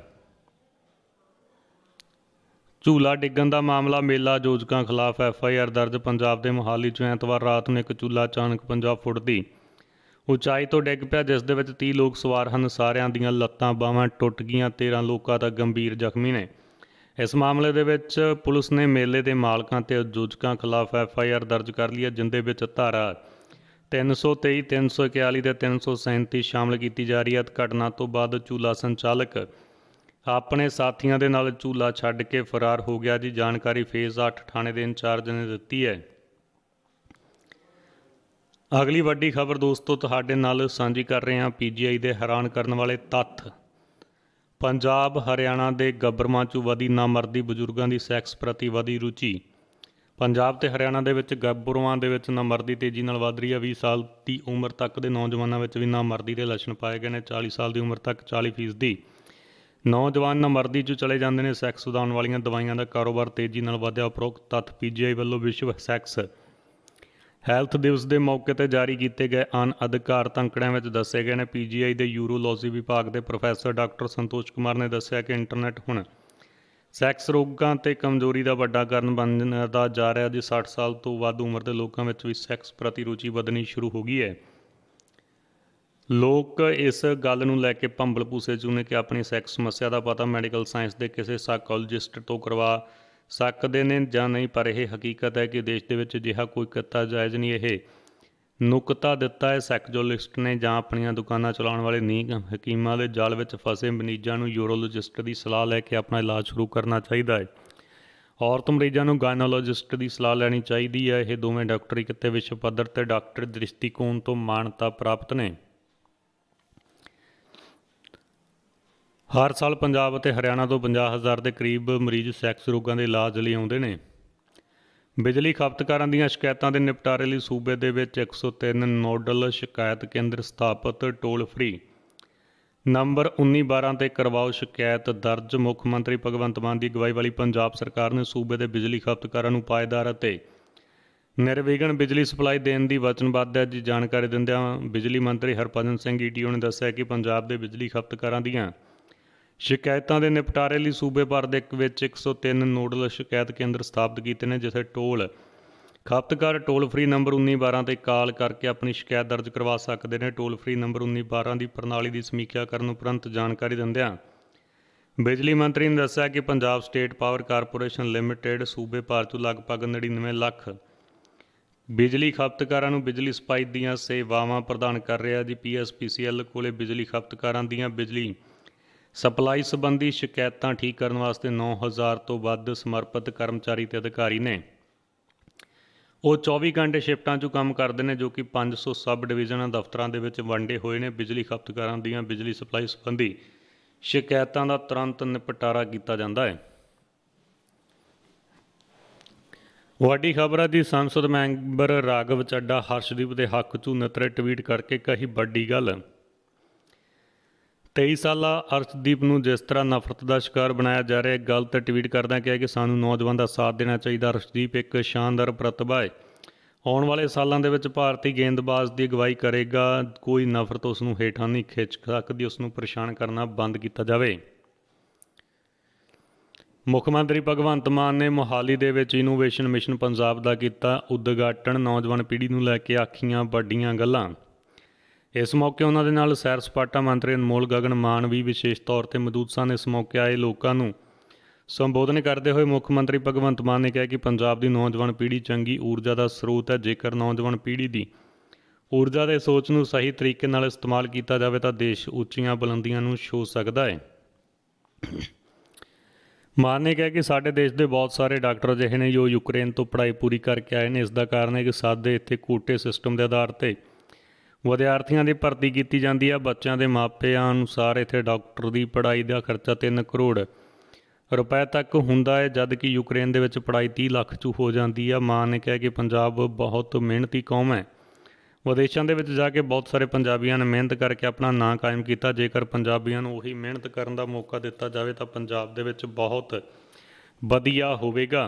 ਝੂਲਾ ਡਿੱਗਣ ਦਾ ਮਾਮਲਾ ਮੇਲਾ ਜੋਜਕਾਂ ਖਿਲਾਫ ਐਫ ਆਈ ਆਰ ਦਰਜ ਪੰਜਾਬ ਦੇ ਮੁਹਾਲੀ 'ਚ ਐਤਵਾਰ ਰਾਤ ਨੂੰ ਇੱਕ ਝੂਲਾ ਅਚਾਨਕ 50 ਫੁੱਟ ਦੀ ਉਚਾਈ ਤੋਂ ਡਿੱਗ ਪਿਆ ਜਿਸ ਦੇ ਵਿੱਚ 30 ਲੋਕ ਸਵਾਰ ਹਨ ਸਾਰਿਆਂ ਦੀਆਂ ਲੱਤਾਂ ਬਾਹਾਂ ਟੁੱਟ ਗਈਆਂ 13 ਲੋਕਾਂ ਦਾ ਗੰਭੀਰ ਜ਼ਖਮੀ ਨੇ ਇਸ ਮਾਮਲੇ ਦੇ ਵਿੱਚ ਪੁਲਿਸ ਨੇ ਮੇਲੇ ਦੇ ਮਾਲਕਾਂ ਤੇ ਜੋਜਕਾਂ ਖਿਲਾਫ ਐਫ ਆਈ ਆਰ ਦਰਜ ਕਰ ਲਈ ਹੈ ਜਿੰਦੇ ਵਿੱਚ ਧਾਰਾ 323 341 ਤੇ 337 ਸ਼ਾਮਲ ਕੀਤੀ ਜਾ ਰਹੀ ਹੈ ਘਟਨਾ ਤੋਂ ਬਾਅਦ ਚੂਲਾ ਸੰਚਾਲਕ ਆਪਣੇ ਸਾਥੀਆਂ ਦੇ ਨਾਲ ਚੂਲਾ ਛੱਡ ਕੇ ਫਰਾਰ ਹੋ ਗਿਆ ਜੀ ਜਾਣਕਾਰੀ ਫੇਜ਼ 8 ਥਾਣੇ ਦੇ ਇੰਚਾਰਜ ਨੇ ਦਿੱਤੀ ਹੈ ਅਗਲੀ ਵੱਡੀ ਖਬਰ ਦੋਸਤੋ ਤੁਹਾਡੇ ਨਾਲ ਸਾਂਝੀ ਕਰ ਰਹੇ ਹਾਂ ਪੀਜੀਆਈ ਦੇ ਹੈਰਾਨ ਕਰਨ ਵਾਲੇ ਤੱਥ ਪੰਜਾਬ ਹਰਿਆਣਾ ਦੇ ਗੱਬਰਮਾਂ 'ਚ ਵਧੀ ਮਰਦੀ ਬਜ਼ੁਰਗਾਂ ਦੀ ਸੈਕਸ ਪ੍ਰਤੀ ਵਧੀ ਰੁਚੀ ਪੰਜਾਬ ਤੇ ਹਰਿਆਣਾ ਦੇ ਵਿੱਚ ਗੱਭਰੂਆਂ ਦੇ ਵਿੱਚ ਮਰਦੀ ਤੇਜ਼ੀ ਨਾਲ ਵਧ ਰਹੀ ਹੈ 20 ਸਾਲ ਦੀ ਉਮਰ ਤੱਕ ਦੇ ਨੌਜਵਾਨਾਂ ਵਿੱਚ ਵੀ ਮਰਦੀ ਦੇ ਲੱਛਣ ਪਾਏ ਗਏ ਨੇ 40 ਸਾਲ ਦੀ ਉਮਰ ਤੱਕ 40% ਦੀ ਨੌਜਵਾਨ ਮਰਦੀ 'ਚ ਚਲੇ ਜਾਂਦੇ ਨੇ ਸੈਕਸ ਵਧਾਉਣ ਵਾਲੀਆਂ ਦਵਾਈਆਂ ਦਾ ਕਾਰੋਬਾਰ ਤੇਜ਼ੀ ਨਾਲ ਵਧਿਆ ਉਪਰੋਕਤ ਤੱਥ ਪੀਜੀਆਈ ਵੱਲੋਂ ਵਿਸ਼ਵ ਸੈਕਸ ਹੈਲਥ ਦਿਵਸ ਦੇ ਮੌਕੇ ਤੇ ਜਾਰੀ ਕੀਤੇ ਗਏ ਅਨ ਅਧਿਕਾਰਤ ਅੰਕੜਿਆਂ ਵਿੱਚ ਦੱਸੇ ਗਏ ਨੇ ਪੀਜੀਆਈ ਦੇ ਯੂਰੋਲੋਜੀ ਵਿਭਾਗ ਦੇ ਪ੍ਰੋਫੈਸਰ ਡਾਕਟਰ ਸੰਤੋਸ਼ ਕੁਮਾਰ ਨੇ ਦੱਸਿਆ ਕਿ ਇੰਟਰਨੈਟ ਹੁਣ ਸੈਕਸ ਰੋਗਾਂ ਤੇ ਕਮਜ਼ੋਰੀ ਦਾ ਵੱਡਾ ਕਾਰਨ ਬਣਨ ਦਾ ਜਾ ਰਿਹਾ ਜੀ 60 ਸਾਲ ਤੋਂ ਵੱਧ ਉਮਰ ਦੇ ਲੋਕਾਂ ਵਿੱਚ ਵੀ ਸੈਕਸ ਪ੍ਰਤੀ ਰੁਚੀ ਵਧਣੀ ਸ਼ੁਰੂ ਹੋ ਗਈ ਹੈ ਲੋਕ ਇਸ ਗੱਲ ਨੂੰ ਲੈ ਕੇ ਭੰਬਲ ਪੂਸੇ ਚੁਣੇ ਕਿ ਆਪਣੀ ਸੈਕਸ ਸਮੱਸਿਆ ਦਾ ਪਤਾ ਮੈਡੀਕਲ ਸਾਇੰਸ ਦੇ ਕਿਸੇ ਸਾਈਕੋਲੋਜਿਸਟ ਤੋਂ ਕਰਵਾ ਸਕਦੇ ਨੇ ਜਾਂ ਨਹੀਂ ਪਰ ਇਹ ਹਕੀਕਤ ਹੈ ਕਿ ਦੇਸ਼ ਦੇ ਵਿੱਚ ਅਜਿਹਾ ਕੋਈ ਕਿੱਤਾ ਜਾਇਜ਼ ਨਹੀਂ ਇਹ ਨੁਕਤਾ ਦਿੱਤਾ ਹੈ ਸੈਕਜੋਲਿਸਟ ਨੇ ਜਾਂ ਆਪਣੀਆਂ ਦੁਕਾਨਾਂ ਚਲਾਉਣ ਵਾਲੇ ਨੀਂਗ ਹਕੀਮਾਂ ਦੇ ਜਾਲ ਵਿੱਚ ਫਸੇ ਮਰੀਜ਼ਾਂ ਨੂੰ ਯੂਰੋਲੋਜਿਸਟ ਦੀ ਸਲਾਹ ਲੈ ਕੇ ਆਪਣਾ ਇਲਾਜ ਸ਼ੁਰੂ ਕਰਨਾ ਚਾਹੀਦਾ ਹੈ ਔਰਤ ਮਰੀਜ਼ਾਂ ਨੂੰ ਗਾਇਨੋਲੋਜਿਸਟ ਦੀ ਸਲਾਹ ਲੈਣੀ ਚਾਹੀਦੀ ਹੈ ਇਹ ਦੋਵੇਂ ਡਾਕਟਰੀ ਕਿਤੇ ਵਿਸ਼ਵ ਪੱਧਰ ਤੇ ਡਾਕਟਰ ਦ੍ਰਿਸ਼ਟੀਕੋਣ ਤੋਂ ਮਾਨਤਾ ਪ੍ਰਾਪਤ ਨੇ ਹਰ ਸਾਲ ਪੰਜਾਬ ਅਤੇ ਹਰਿਆਣਾ ਤੋਂ 50000 ਦੇ ਕਰੀਬ ਮਰੀਜ਼ ਸੈਕਸ ਰੋਗਾਂ ਦੇ ਇਲਾਜ ਲਈ ਆਉਂਦੇ ਨੇ ਬਿਜਲੀ ਖਪਤਕਾਰਾਂ ਦੀਆਂ ਸ਼ਿਕਾਇਤਾਂ ਦੇ ਨਿਪਟਾਰੇ ਲਈ ਸੂਬੇ ਦੇ ਵਿੱਚ 103 ਨੋਡਲ ਸ਼ਿਕਾਇਤ ਕੇਂਦਰ ਸਥਾਪਿਤ ਟੋਲ ਫ੍ਰੀ ਨੰਬਰ 1912 ਤੇ ਕਰਵਾਓ ਸ਼ਿਕਾਇਤ ਦਰਜ ਮੁੱਖ ਮੰਤਰੀ ਭਗਵੰਤ ਮਾਨ ਦੀ ਅਗਵਾਈ ਵਾਲੀ ਪੰਜਾਬ ਸਰਕਾਰ ਨੇ ਸੂਬੇ ਦੇ ਬਿਜਲੀ ਖਪਤਕਾਰਾਂ ਨੂੰ ਪਾਇਦਾਰ ਅਤੇ ਨਿਰਵਿਘਨ ਬਿਜਲੀ ਸਪਲਾਈ ਦੇਣ ਦੀ ਵਚਨਬੱਧ ਹੈ ਜੀ ਜਾਣਕਾਰੀ ਦਿੰਦਿਆਂ ਬਿਜਲੀ ਮੰਤਰੀ ਹਰਪਜਨ ਸਿੰਘ ਈਟੀਓ ਨੇ ਦੱਸਿਆ ਕਿ ਪੰਜਾਬ ਦੇ ਬਿਜਲੀ ਖਪਤਕਾਰਾਂ ਦੀਆਂ ਸ਼ਿਕਾਇਤਾਂ ਦੇ ਨਿਪਟਾਰੇ ਲਈ ਸੂਬੇ ਭਰ ਦੇ ਵਿੱਚ 103 ਨੋਡਲ ਸ਼ਿਕਾਇਤ ਕੇਂਦਰ ਸਥਾਪਿਤ ਕੀਤੇ ਨੇ ਜਿਸੇ ਟੋਲ ਖਪਤਕਾਰ ਟੋਲ ਫ੍ਰੀ ਨੰਬਰ 1912 ਤੇ ਕਾਲ ਕਰਕੇ ਆਪਣੀ ਸ਼ਿਕਾਇਤ ਦਰਜ ਕਰਵਾ ਸਕਦੇ ਨੇ ਟੋਲ ਫ੍ਰੀ ਨੰਬਰ 1912 ਦੀ ਪ੍ਰਣਾਲੀ ਦੀ ਸਮੀਖਿਆ ਕਰਨ ਉਪਰੰਤ ਜਾਣਕਾਰੀ ਦਿੰਦਿਆਂ ਬਿਜਲੀ ਮੰਤਰੀ ਨੇ ਦੱਸਿਆ ਕਿ Punjab state power corporation limited ਸੂਬੇ ਭਰ ਤੋਂ ਲਗਭਗ 99 ਲੱਖ ਬਿਜਲੀ ਖਪਤਕਾਰਾਂ ਨੂੰ ਬਿਜਲੀ ਸਪਾਈ ਦੀਆਂ ਸੇਵਾਵਾਂ ਪ੍ਰਦਾਨ ਕਰ ਰਿਹਾ ਜੀ ਪੀਐਸਪੀਸੀਐਲ ਕੋਲੇ ਬਿਜਲੀ ਖਪਤਕਾਰਾਂ ਦੀਆਂ ਬਿਜਲੀ ਸਪਲਾਈ ਸੰਬੰਧੀ ਸ਼ਿਕਾਇਤਾਂ ਠੀਕ ਕਰਨ ਵਾਸਤੇ 9000 ਤੋਂ ਵੱਧ ਸਮਰਪਿਤ ਕਰਮਚਾਰੀ ਤੇ ਅਧਿਕਾਰੀ ਨੇ ਉਹ 24 ਘੰਟੇ ਸ਼ਿਫਟਾਂ 'ਚ ਕੰਮ ਕਰਦੇ ਨੇ ਜੋ ਕਿ 500 ਸਬ ਡਿਵੀਜ਼ਨਾਂ ਦਫ਼ਤਰਾਂ ਦੇ ਵਿੱਚ ਵੰਡੇ ਹੋਏ ਨੇ ਬਿਜਲੀ ਖਪਤਕਾਰਾਂ ਦੀਆਂ ਬਿਜਲੀ ਸਪਲਾਈ ਸੰਬੰਧੀ ਸ਼ਿਕਾਇਤਾਂ ਦਾ ਤੁਰੰਤ ਨਿਪਟਾਰਾ ਕੀਤਾ ਜਾਂਦਾ ਹੈ ਵੱਡੀ ਖਬਰ ਹੈ ਜੀ ਸੰਸਦ ਮੈਂਬਰ ਰਾਗਵ ਚੱਡਾ ਹਰਸ਼ਦੀਪ ਦੇ ਹੱਕ 'ਚ ਨਤਰੇ ਟਵੀਟ ਕਰਕੇ ਕਹੀ ਵੱਡੀ ਗੱਲ 23 ਸਾਲਾ ਅਰਸ਼ਦੀਪ ਨੂੰ ਜਿਸ ਤਰ੍ਹਾਂ ਨਫ਼ਰਤ ਦਾ ਸ਼ਿਕਾਰ ਬਣਾਇਆ ਜਾ ਰਿਹਾ ਹੈ ਗਲਤ ਟਵੀਟ ਕਰਦਾ ਕਿਹਾ ਕਿ ਸਾਨੂੰ ਨੌਜਵਾਨ ਦਾ ਸਾਥ ਦੇਣਾ ਚਾਹੀਦਾ ਅਰਸ਼ਦੀਪ ਇੱਕ ਸ਼ਾਨਦਾਰ ਪ੍ਰਤਿਭਾ ਹੈ ਆਉਣ ਵਾਲੇ ਸਾਲਾਂ ਦੇ ਵਿੱਚ ਭਾਰਤੀ ਗੇਂਦਬਾਜ਼ ਦੀ ਅਗਵਾਈ ਕਰੇਗਾ ਕੋਈ ਨਫ਼ਰਤ ਉਸ ਨੂੰ ਹੇਠਾਂ ਨਹੀਂ ਖਿੱਚ ਸਕਦੀ ਉਸ ਨੂੰ ਪਰੇਸ਼ਾਨ ਕਰਨਾ ਬੰਦ ਕੀਤਾ ਜਾਵੇ ਮੁੱਖ ਮੰਤਰੀ ਭਗਵੰਤ ਮਾਨ ਨੇ ਮੋਹਾਲੀ ਦੇ ਵਿੱਚ ਇਨੋਵੇਸ਼ਨ ਮਿਸ਼ਨ ਪੰਜਾਬ ਦਾ ਕੀਤਾ ਉਦਘਾਟਨ ਨੌਜਵਾਨ ਪੀੜ੍ਹੀ ਨੂੰ ਲੈ ਕੇ ਆਖੀਆਂ ਵੱਡੀਆਂ ਗੱਲਾਂ ਇਸ ਮੌਕੇ ਉਹਨਾਂ ਦੇ ਨਾਲ ਸੈਰ ਸਪਾਟਾ ਮੰਤਰੀ ਅਨਮੋਲ ਗਗਨ ਮਾਨ ਵੀ ਵਿਸ਼ੇਸ਼ ਤੌਰ ਤੇ ਮੌਜੂਦ ਸਨ ਇਸ ਮੌਕੇ ਆਏ ਲੋਕਾਂ ਨੂੰ ਸੰਬੋਧਨ ਕਰਦੇ ਹੋਏ ਮੁੱਖ ਮੰਤਰੀ ਭਗਵੰਤ ਮਾਨ ਨੇ ਕਿਹਾ ਕਿ ਪੰਜਾਬ ਦੀ ਨੌਜਵਾਨ ਪੀੜ੍ਹੀ ਚੰਗੀ ਊਰਜਾ ਦਾ ਸਰੋਤ ਹੈ ਜੇਕਰ ਨੌਜਵਾਨ ਪੀੜ੍ਹੀ ਦੀ ਊਰਜਾ ਦੇ ਸੋਚ ਨੂੰ ਸਹੀ ਤਰੀਕੇ ਨਾਲ ਇਸਤੇਮਾਲ ਕੀਤਾ ਜਾਵੇ ਤਾਂ ਦੇਸ਼ ਉੱਚੀਆਂ ਬੁਲੰਦੀਆਂ ਨੂੰ ਛੂ ਸਕਦਾ ਹੈ ਮਾਨ ਨੇ ਕਿਹਾ ਕਿ ਸਾਡੇ ਦੇਸ਼ ਦੇ ਬਹੁਤ ਸਾਰੇ ਡਾਕਟਰ ਅਜਿਹੇ ਨੇ ਜੋ ਯੂਕਰੇਨ ਤੋਂ ਪੜ੍ਹਾਈ ਪੂਰੀ ਕਰਕੇ ਆਏ ਨੇ ਇਸ ਦਾ ਕਾਰਨ ਹੈ ਕਿ ਸਾਡੇ ਇੱਥੇ ਕੋਟੇ ਸਿਸਟਮ ਦੇ ਆਧਾਰ ਤੇ ਵਿਦਿਆਰਥੀਆਂ ਦੀ ਭਰਤੀ ਕੀਤੀ ਜਾਂਦੀ ਆ ਬੱਚਿਆਂ ਦੇ ਮਾਪਿਆਂ ਅਨੁਸਾਰ ਇੱਥੇ ਡਾਕਟਰ ਦੀ ਪੜ੍ਹਾਈ ਦਾ ਖਰਚਾ 3 ਕਰੋੜ ਰੁਪਏ ਤੱਕ ਹੁੰਦਾ ਹੈ ਜਦ ਕਿ ਯੂਕਰੇਨ ਦੇ ਵਿੱਚ ਪੜ੍ਹਾਈ 30 ਲੱਖ ਚ ਹੋ ਜਾਂਦੀ ਆ ਮਾਂ ਨੇ ਕਿਹਾ ਕਿ ਪੰਜਾਬ ਬਹੁਤ ਮਿਹਨਤੀ ਕੌਮ ਹੈ ਵਿਦੇਸ਼ਾਂ ਦੇ ਵਿੱਚ ਜਾ ਕੇ ਬਹੁਤ ਸਾਰੇ ਪੰਜਾਬੀਆਂ ਨੇ ਮਿਹਨਤ ਕਰਕੇ ਆਪਣਾ ਨਾਂ ਕਾਇਮ ਕੀਤਾ ਜੇਕਰ ਪੰਜਾਬੀਆਂ ਨੂੰ ਉਹੀ ਮਿਹਨਤ ਕਰਨ ਦਾ ਮੌਕਾ ਦਿੱਤਾ ਜਾਵੇ ਤਾਂ ਪੰਜਾਬ ਦੇ ਵਿੱਚ ਬਹੁਤ ਵਧੀਆ ਹੋਵੇਗਾ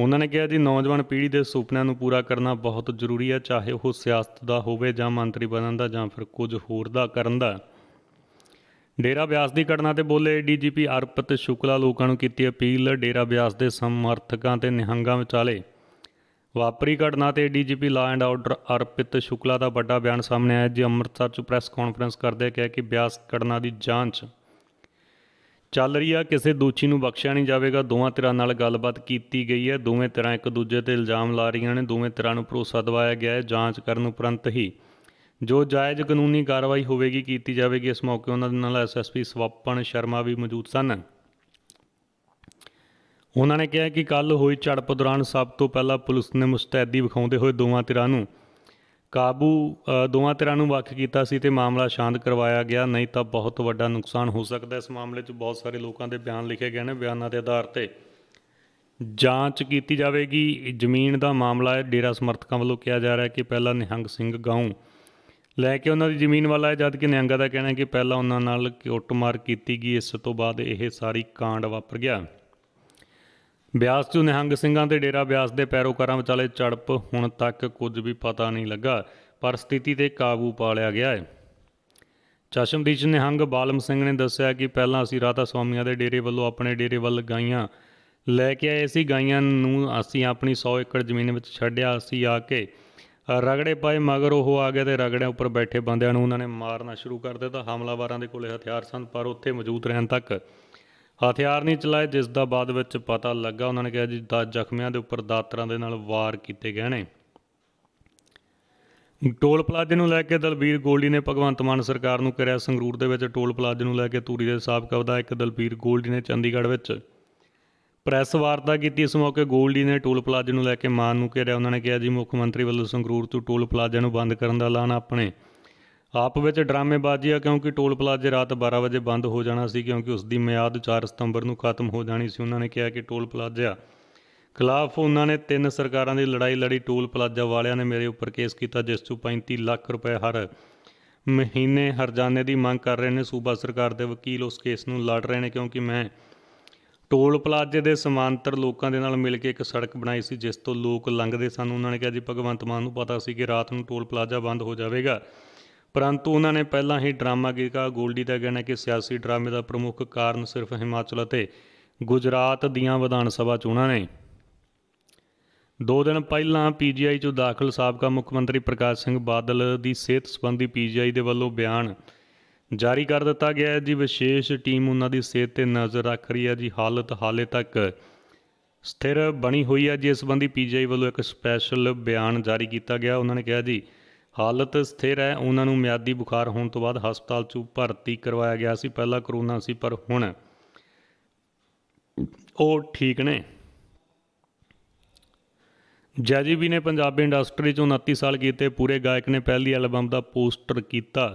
ਉਹਨਾਂ ਨੇ ਕਿਹਾ ਜੀ ਨੌਜਵਾਨ ਪੀੜ੍ਹੀ ਦੇ ਸੁਪਨਿਆਂ ਨੂੰ ਪੂਰਾ ਕਰਨਾ ਬਹੁਤ ਜ਼ਰੂਰੀ ਹੈ ਚਾਹੇ ਉਹ ਸਿਆਸਤ ਦਾ ਹੋਵੇ ਜਾਂ ਮੰਤਰੀ ਬਣਨ ਦਾ ਜਾਂ ਫਿਰ ਕੁਝ ਹੋਰ ਦਾ ਕਰਨ ਦਾ ਡੇਰਾ ਬਿਆਸ ਦੀ ਘਟਨਾ ਤੇ ਬੋਲੇ ਡੀਜੀਪੀ ਅਰਪਤ ਸ਼ੁਕਲਾ ਲੋਕਾਂ ਨੂੰ ਕੀਤੀ ਅਪੀਲ ਡੇਰਾ ਬਿਆਸ ਦੇ ਸਮਰਥਕਾਂ ਤੇ ਨਿਹੰਗਾਂ ਵਿਚਾਲੇ ਵਾਪਰੀ ਘਟਨਾ ਤੇ DGP law and order Arpit Shukla ਦਾ ਵੱਡਾ ਬਿਆਨ ਸਾਹਮਣੇ ਆਇਆ ਜੀ ਅੰਮ੍ਰਿਤਸਰ ਚ ਪ੍ਰੈਸ ਕਾਨਫਰੰਸ ਕਰਦੇ ਕਿਹਾ ਕਿ ਬਿਆਸ ਘਟਨਾ ਦੀ ਜਾਂਚ ਚੱਲ ਰਹੀ ਆ ਕਿਸੇ ਦੋਚੀ ਨੂੰ ਬਖਸ਼ਿਆ ਨਹੀਂ ਜਾਵੇਗਾ ਦੋਵਾਂ ਤਰ੍ਹਾਂ ਨਾਲ ਗੱਲਬਾਤ ਕੀਤੀ ਗਈ ਹੈ ਦੋਵੇਂ ਤਰ੍ਹਾਂ ਇੱਕ ਦੂਜੇ ਤੇ ਇਲਜ਼ਾਮ ਲਾ ਰਹੀਆਂ ਨੇ ਦੋਵੇਂ ਤਰ੍ਹਾਂ ਨੂੰ ਭਰੋਸਾ ਦਿਵਾਇਆ ਗਿਆ ਹੈ ਜਾਂਚ ਕਰਨ ਉਪਰੰਤ ਹੀ ਜੋ ਜਾਇਜ਼ ਕਾਨੂੰਨੀ ਕਾਰਵਾਈ ਹੋਵੇਗੀ ਕੀਤੀ ਜਾਵੇਗੀ ਇਸ ਮੌਕੇ ਉਹਨਾਂ ਦੇ ਨਾਲ ਐਸਐਸਪੀ ਸਵਪਨ ਸ਼ਰਮਾ ਵੀ ਮੌਜੂਦ ਸਨ ਉਹਨਾਂ ਨੇ ਕਿਹਾ ਕਿ ਕੱਲ ਹੋਈ ਝੜਪ ਦੌਰਾਨ ਸਭ ਤੋਂ ਪਹਿਲਾਂ ਪੁਲਿਸ ਨੇ ਮੁਸਤੈਦੀ ਵਿਖਾਉਂਦੇ ਹੋਏ ਦੋਵਾਂ ਤਰ੍ਹਾਂ ਨੂੰ ਕਾਬੂ ਦੋਵਾਂ ਤਰ੍ਹਾਂ ਨੂੰ ਵੱਖ ਕੀਤਾ ਸੀ ਤੇ ਮਾਮਲਾ ਸ਼ਾਂਤ ਕਰਵਾਇਆ ਗਿਆ ਨਹੀਂ ਤਾਂ ਬਹੁਤ ਵੱਡਾ ਨੁਕਸਾਨ ਹੋ ਸਕਦਾ ਇਸ ਮਾਮਲੇ 'ਚ ਬਹੁਤ ਸਾਰੇ ਲੋਕਾਂ ਦੇ ਬਿਆਨ ਲਿਖੇ ਗਏ ਨੇ ਬਿਆਨਾਂ ਦੇ ਆਧਾਰ ਤੇ ਜਾਂਚ ਕੀਤੀ ਜਾਵੇਗੀ ਜ਼ਮੀਨ ਦਾ ਮਾਮਲਾ ਹੈ ਡੇਰਾ ਸਮਰਥਕਾਂ ਵੱਲੋਂ ਕਿਹਾ ਜਾ ਰਿਹਾ ਕਿ ਪਹਿਲਾਂ ਨਿਹੰਗ ਸਿੰਘ ਗਾਉਂ ਲੈ ਕੇ ਉਹਨਾਂ ਦੀ ਜ਼ਮੀਨ ਵਾਲਾ ਹੈ ਜਦ ਕਿ ਨਿਹੰਗਾ ਦਾ ਕਹਿਣਾ ਹੈ ਕਿ ਪਹਿਲਾਂ ਉਹਨਾਂ ਨਾਲ ਕੁੱਟਮਾਰ ਕੀਤੀ ਗਈ ਇਸ ਤੋਂ ਬਾਅਦ ਇਹ ਸਾਰੀ ਕਾਂਡ ਵਾਪਰ ਗਿਆ ਬਿਆਸ 'ਚ ਨਿਹੰਗ ਸਿੰਘਾਂ ਤੇ ਡੇਰਾ ਬਿਆਸ ਦੇ ਪੈਰੋਕਾਰਾਂ ਵਿਚਾਲੇ ਝੜਪ ਹੁਣ ਤੱਕ ਕੁਝ ਵੀ ਪਤਾ ਨਹੀਂ ਲੱਗਾ ਪਰ ਸਥਿਤੀ ਤੇ ਕਾਬੂ ਪਾ ਲਿਆ ਗਿਆ ਹੈ ਚਸ਼ਮਦੀਦ ਨਿਹੰਗ ਬਾਲਮ ਸਿੰਘ ਨੇ ਦੱਸਿਆ ਕਿ ਪਹਿਲਾਂ ਅਸੀਂ ਰਾਤਾ ਸਵਾਮੀਆਂ ਦੇ ਡੇਰੇ ਵੱਲੋਂ ਆਪਣੇ ਡੇਰੇ ਵੱਲ ਗਾਈਆਂ ਲੈ ਕੇ ਆਏ ਸੀ ਗਾਈਆਂ ਨੂੰ ਅਸੀਂ ਆਪਣੀ 100 ਏਕੜ ਜ਼ਮੀਨ ਵਿੱਚ ਛੱਡਿਆ ਅਸੀਂ ਆ ਕੇ ਰਗੜੇ ਪਾਏ ਮਗਰ ਉਹ ਆ ਗਿਆ ਤੇ ਰਗੜਿਆਂ ਉੱਪਰ ਬੈਠੇ ਬੰਦਿਆਂ ਨੂੰ ਉਹਨਾਂ ਨੇ ਮਾਰਨਾ ਸ਼ੁਰੂ ਕਰ ਦਿੱਤਾ ਹਮਲਾਵਾਰਾਂ ਦੇ ਕੋਲੇ ਹਥਿਆਰ ਸਨ ਪਰ ਉੱਥੇ ਮੌਜੂਦ ਰਹਿਣ ਤੱਕ ਹਥਿਆਰ ਨਹੀਂ ਚਲਾਏ ਜਿਸ ਦਾ ਬਾਅਦ ਵਿੱਚ ਪਤਾ ਲੱਗਾ ਉਹਨਾਂ ਨੇ ਕਿਹਾ ਜੀ ਦਾ ਜ਼ਖਮੀਆਂ ਦੇ ਉੱਪਰ ਦਾਤਰਾਂ ਦੇ ਨਾਲ ਵਾਰ ਕੀਤੇ ਗਏ ਨੇ ਟੋਲ ਪਲਾਜ਼ੇ ਨੂੰ ਲੈ ਕੇ ਦਲਬੀਰ ਗੋਲਡੀ ਨੇ ਭਗਵੰਤ ਮਾਨ ਸਰਕਾਰ ਨੂੰ ਕਰਿਆ ਸੰਗਰੂਰ ਦੇ ਵਿੱਚ ਟੋਲ ਪਲਾਜ਼ੇ ਨੂੰ ਲੈ ਕੇ ਤੂਰੀ ਦੇ ਸਾਬਕਾ ਵਿਧਾਇਕ ਦਲਬੀਰ ਗੋਲਡੀ ਨੇ ਚੰਡੀਗੜ੍ਹ ਵਿੱਚ ਪ੍ਰੈਸ ਵਾਰਤਾ ਕੀਤੀ ਇਸ ਮੌਕੇ ਗੋਲਡੀ ਨੇ ਟੋਲ ਪਲਾਜ਼ੇ ਨੂੰ ਲੈ ਕੇ ਮਾਨ ਨੂੰ ਕਿਹਾ ਉਹਨਾਂ ਨੇ ਕਿਹਾ ਜੀ ਮੁੱਖ ਮੰਤਰੀ ਵੱਲੋਂ ਸੰਗਰੂਰ ਤੋਂ ਟੋਲ ਪਲਾਜ਼ੇ ਨੂੰ ਬੰਦ ਕਰਨ ਦਾ ਐਲਾਨ ਆਪਣੇ ਆਪ ਵਿੱਚ ਡਰਾਮੇਬਾਜ਼ੀ ਆ ਕਿਉਂਕਿ ਟੋਲ ਪਲਾਜ਼ੇ ਰਾਤ 12 ਵਜੇ ਬੰਦ ਹੋ ਜਾਣਾ ਸੀ ਕਿਉਂਕਿ ਉਸ ਦੀ ਮਿਆਦ 4 ਸਤੰਬਰ ਨੂੰ ਖਤਮ ਹੋ ਜਾਣੀ ਸੀ ਉਹਨਾਂ ਨੇ ਕਿਹਾ ਕਿ ਟੋਲ ਪਲਾਜ਼ਾ ਖਿਲਾਫ ਉਹਨਾਂ ਨੇ ਤਿੰਨ ਸਰਕਾਰਾਂ ਦੀ ਲੜਾਈ ਲੜੀ ਟੋਲ ਪਲਾਜ਼ਾ ਵਾਲਿਆਂ ਨੇ ਮੇਰੇ ਉੱਪਰ ਕੇਸ ਕੀਤਾ ਜਿਸ ਤੋਂ 35 ਲੱਖ ਰੁਪਏ ਹਰ ਮਹੀਨੇ ਹਰਜਾਨੇ ਦੀ ਮੰਗ ਕਰ ਰਹੇ ਨੇ ਸੂਬਾ ਸਰਕਾਰ ਦੇ ਵਕੀਲ ਉਸ ਕੇਸ ਨੂੰ ਲੜ ਰਹੇ ਨੇ ਕਿਉਂਕਿ ਮੈਂ ਟੋਲ ਪਲਾਜ਼ੇ ਦੇ ਸਮਾਂਤਰ ਲੋਕਾਂ ਦੇ ਨਾਲ ਮਿਲ ਕੇ ਇੱਕ ਸੜਕ ਬਣਾਈ ਸੀ ਜਿਸ ਤੋਂ ਲੋਕ ਲੰਘਦੇ ਸਨ ਉਹਨਾਂ ਨੇ ਕਿਹਾ ਜੀ ਭਗਵੰਤ ਮਾਨ ਨੂੰ ਪਤਾ ਸੀ ਕਿ ਰਾਤ ਨੂੰ ਟੋਲ ਪਲਾਜ਼ਾ ਬੰਦ ਹੋ ਜਾਵੇਗਾ ਪਰੰਤੂ ਉਹਨਾਂ ਨੇ ਪਹਿਲਾਂ ਹੀ ਡਰਾਮਾ ਕੀਤਾ ਗੋਲਡੀ ਦਾ ਕਹਿਣਾ ਕਿ ਸਿਆਸੀ ਡਰਾਮੇ ਦਾ ਪ੍ਰਮੁੱਖ ਕਾਰਨ ਸਿਰਫ ਹਿਮਾਚਲ ਅਤੇ ਗੁਜਰਾਤ ਦੀਆਂ ਵਿਧਾਨ ਸਭਾ ਚੋਣਾਂ ਨੇ ਦੋ ਦਿਨ ਪਹਿਲਾਂ ਪੀਜੀਆਈ 'ਚੋਂ ਦਾਖਲ ਸਾਬਕਾ ਮੁੱਖ ਮੰਤਰੀ ਪ੍ਰਕਾਸ਼ ਸਿੰਘ ਬਾਦਲ ਦੀ ਸਿਹਤ ਸੰਬੰਧੀ ਪੀਜੀਆਈ ਦੇ ਵੱਲੋਂ ਬਿਆਨ ਜਾਰੀ ਕਰ ਦਿੱਤਾ ਗਿਆ ਹੈ ਜੀ ਵਿਸ਼ੇਸ਼ ਟੀਮ ਉਹਨਾਂ ਦੀ ਸਿਹਤ ਤੇ ਨਜ਼ਰ ਰੱਖ ਰਹੀ ਹੈ ਜੀ ਹਾਲਤ ਹਾਲੇ ਤੱਕ ਸਥਿਰ ਬਣੀ ਹੋਈ ਹੈ ਜੀ ਇਸ ਸੰਬੰਧੀ ਪੀਜੀਆਈ ਵੱਲੋਂ ਇੱਕ ਸਪੈਸ਼ਲ ਬਿਆਨ ਜਾਰੀ ਕੀਤਾ ਗਿਆ ਉਹਨਾਂ ਨੇ ਕਿਹਾ ਜੀ ਹਾਲਤ ਸਥਿਰ ਹੈ ਉਹਨਾਂ ਨੂੰ ਮਿਆਦੀ ਬੁਖਾਰ ਹੋਣ ਤੋਂ ਬਾਅਦ ਹਸਪਤਾਲ 'ਚ ਭਰਤੀ ਕਰਵਾਇਆ ਗਿਆ ਸੀ ਪਹਿਲਾਂ ਕਰੋਨਾ ਸੀ ਪਰ ਹੁਣ ਉਹ ਠੀਕ ਨੇ ਵੀ ਨੇ ਪੰਜਾਬੀ ਇੰਡਸਟਰੀ 'ਚ 29 ਸਾਲ ਕੀਤੇ ਪੂਰੇ ਗਾਇਕ ਨੇ ਪਹਿਲੀ ਐਲਬਮ ਦਾ ਪੋਸਟਰ ਕੀਤਾ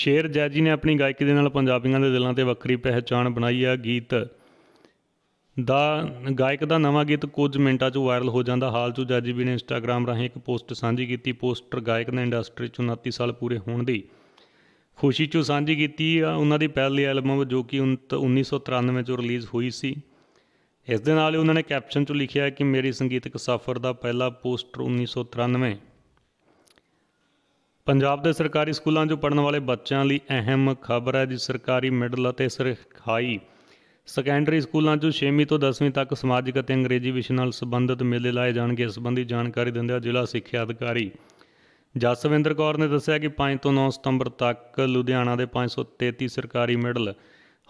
ਸ਼ੇਰ ਜੈਜੀ ਨੇ ਆਪਣੀ ਗਾਇਕੀ ਦੇ ਨਾਲ ਪੰਜਾਬੀਆਂ ਦੇ ਦਿਲਾਂ ਤੇ ਵੱਖਰੀ ਪਹਿਚਾਣ ਬਣਾਈ ਆ ਗੀਤ ਦਾ ਗਾਇਕ ਦਾ ਨਵਾਂ ਗੀਤ ਕੁਝ ਮਿੰਟਾਂ 'ਚ ਵਾਇਰਲ ਹੋ ਜਾਂਦਾ ਹਾਲ 'ਚ ਜਾਜੀ ਵੀ ਨੇ ਇੰਸਟਾਗ੍ਰam ਰਾਹੀਂ ਇੱਕ ਪੋਸਟ ਸਾਂਝੀ ਕੀਤੀ ਪੋਸਟਰ ਗਾਇਕ ਨੇ ਇੰਡਸਟਰੀ 'ਚ 29 ਸਾਲ ਪੂਰੇ ਹੋਣ ਦੀ ਖੁਸ਼ੀ 'ਚ ਸਾਂਝੀ ਕੀਤੀ ਉਹਨਾਂ ਦੀ ਪਹਿਲੀ ਐਲਬਮ ਜੋ ਕਿ 1993 'ਚ ਰਿਲੀਜ਼ ਹੋਈ ਸੀ ਇਸ ਦੇ ਨਾਲ ਹੀ ਉਹਨਾਂ ਨੇ ਕੈਪਸ਼ਨ 'ਚ ਲਿਖਿਆ ਕਿ ਮੇਰੀ ਸੰਗੀਤਕ ਸਫ਼ਰ ਦਾ ਪਹਿਲਾ ਪੋਸਟਰ 1993 ਪੰਜਾਬ ਦੇ ਸਰਕਾਰੀ ਸਕੂਲਾਂ 'ਚ ਪੜਨ ਵਾਲੇ ਬੱਚਿਆਂ ਲਈ ਅਹਿਮ ਖਬਰ ਹੈ ਜੀ ਸਰਕਾਰੀ ਮਿਡਲ ਅਤੇ ਸਰਖਾਈ ਸੈਕੰਡਰੀ ਸਕੂਲਾਂ 'ਚ 6ਵੀਂ ਤੋਂ 10ਵੀਂ ਤੱਕ ਸਮਾਜਿਕ ਅਤੇ ਅੰਗਰੇਜ਼ੀ ਵਿਸ਼ੇ ਨਾਲ ਸੰਬੰਧਿਤ ਮੇਲੇ ਲਾਏ ਜਾਣਗੇ ਇਸ ਸੰਬੰਧੀ ਜਾਣਕਾਰੀ ਆ ਜ਼ਿਲ੍ਹਾ ਸਿੱਖਿਆ ਅਧਿਕਾਰੀ ਜਸਵਿੰਦਰ ਕੌਰ ਨੇ ਦੱਸਿਆ ਕਿ 5 ਤੋਂ 9 ਸਤੰਬਰ ਤੱਕ ਲੁਧਿਆਣਾ ਦੇ 533 ਸਰਕਾਰੀ ਮਿਡਲ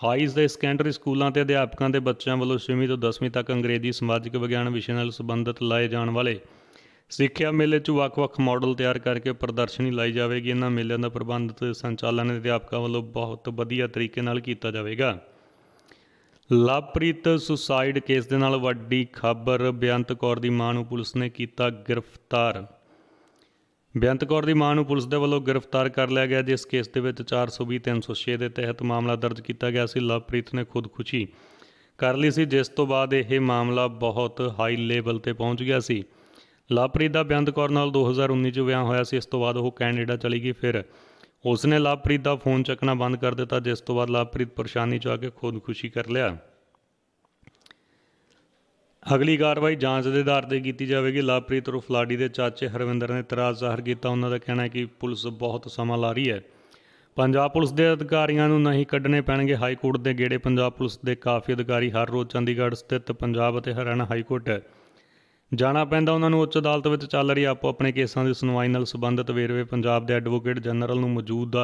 ਹਾਈਸ ਦੇ ਸੈਕੰਡਰੀ ਸਕੂਲਾਂ ਤੇ ਅਧਿਆਪਕਾਂ ਦੇ ਬੱਚਿਆਂ ਵੱਲੋਂ 6ਵੀਂ ਤੋਂ 10ਵੀਂ ਤੱਕ ਅੰਗਰੇਜ਼ੀ ਸਮਾਜਿਕ ਵਿਗਿਆਨ ਵਿਸ਼ੇ ਨਾਲ ਸੰਬੰਧਿਤ ਲਾਏ ਜਾਣ ਵਾਲੇ ਸਿੱਖਿਆ ਮੇਲੇ 'ਚ ਵੱਖ-ਵੱਖ ਮਾਡਲ ਤਿਆਰ ਕਰਕੇ ਪ੍ਰਦਰਸ਼ਨੀ ਲਾਈ ਜਾਵੇਗੀ ਇਹਨਾਂ ਮੇਲਿਆਂ ਦਾ ਪ੍ਰਬੰਧ ਤੇ ਸੰਚਾਲਨ ਅਧਿਆਪਕਾਂ ਵੱਲੋਂ ਬਹੁਤ ਵਧੀਆ ਤਰੀਕੇ ਨਾਲ ਕੀਤਾ ਜਾਵੇਗਾ ਲਵਪ੍ਰੀਤ ਸੁਸਾਈਡ ਕੇਸ ਦੇ ਨਾਲ ਵੱਡੀ ਖਬਰ ਬਿਆੰਤ ਕੌਰ ਦੀ ਮਾਂ ਨੂੰ ਪੁਲਿਸ ਨੇ ਕੀਤਾ ਗ੍ਰਿਫਤਾਰ ਬਿਆੰਤ ਕੌਰ ਦੀ ਮਾਂ ਨੂੰ ਪੁਲਿਸ ਦੇ ਵੱਲੋਂ ਗ੍ਰਿਫਤਾਰ ਕਰ ਲਿਆ ਗਿਆ ਜਿਸ ਕੇਸ ਦੇ ਵਿੱਚ 420 306 ਦੇ ਤਹਿਤ ਮਾਮਲਾ ਦਰਜ ਕੀਤਾ ਗਿਆ ਸੀ ਲਵਪ੍ਰੀਤ ਨੇ ਖੁਦਕੁਸ਼ੀ ਕਰ ਲਈ ਸੀ ਜਿਸ ਤੋਂ ਬਾਅਦ ਇਹ ਮਾਮਲਾ ਬਹੁਤ ਹਾਈ ਲੈਵਲ ਤੇ ਪਹੁੰਚ ਗਿਆ ਸੀ ਲਵਪ੍ਰੀਤ ਦਾ ਬਿਆੰਤ ਕੌਰ ਨਾਲ 2019 ਚ ਵਿਆਹ ਹੋਇਆ ਸੀ ਇਸ ਤੋਂ ਬਾਅਦ ਉਹ ਕੈਨੇਡਾ ਚਲੀ ਗਈ ਫਿਰ ਉਸਨੇ ਲਵਪ੍ਰੀਤ ਦਾ ਫੋਨ ਚੱਕਣਾ ਬੰਦ ਕਰ ਦਿੱਤਾ ਜਿਸ ਤੋਂ ਬਾਅਦ ਲਵਪ੍ਰੀਤ ਪਰੇਸ਼ਾਨੀ ਚ ਆ ਕੇ ਖੁਦਕੁਸ਼ੀ ਕਰ ਲਿਆ ਅਗਲੀ ਕਾਰਵਾਈ ਜਾਂਚ ਦੇ ਆਧਾਰ ਤੇ ਕੀਤੀ ਜਾਵੇਗੀ ਲਾਪਰੀਤ ਉਰਫ ਫਲਾਡੀ ਦੇ ਚਾਚੇ ਹਰਵਿੰਦਰ ਨੇ ਇਤਰਾਜ਼ ਜ਼ਾਹਰ ਕੀਤਾ ਉਹਨਾਂ ਦਾ ਕਹਿਣਾ ਹੈ ਕਿ ਪੁਲਿਸ ਬਹੁਤ ਸਮਾਂ ਲਾ ਰਹੀ ਹੈ ਪੰਜਾਬ ਪੁਲਿਸ ਦੇ ਅਧਿਕਾਰੀਆਂ ਨੂੰ ਨਹੀਂ ਕੱਢਣੇ ਪੈਣਗੇ ਹਾਈ ਕੋਰਟ ਦੇ ਗੇੜੇ ਪੰਜਾਬ ਪੁਲਿਸ ਦੇ ਕਾਫੀ ਅਧਿਕਾਰੀ ਹਰ ਰੋਜ਼ ਚੰਡੀਗੜ੍ਹ ਸਥਿਤ ਪੰਜਾਬ ਅਤੇ ਹਰਿਆਣਾ ਹਾਈ ਕੋਰਟ ਜਾਣਾ ਪੈਂਦਾ ਉਹਨਾਂ ਨੂੰ ਉੱਚ ਅਦਾਲਤ ਵਿੱਚ ਚੱਲ ਰਹੀ ਆਪੋ ਆਪਣੇ ਕੇਸਾਂ ਦੀ ਸੁਣਵਾਈ ਨਾਲ ਸੰਬੰਧਿਤ ਵੇਰਵੇ ਪੰਜਾਬ ਦੇ ਐਡਵੋਕੇਟ ਜਨਰਲ ਨੂੰ ਮੌਜੂਦ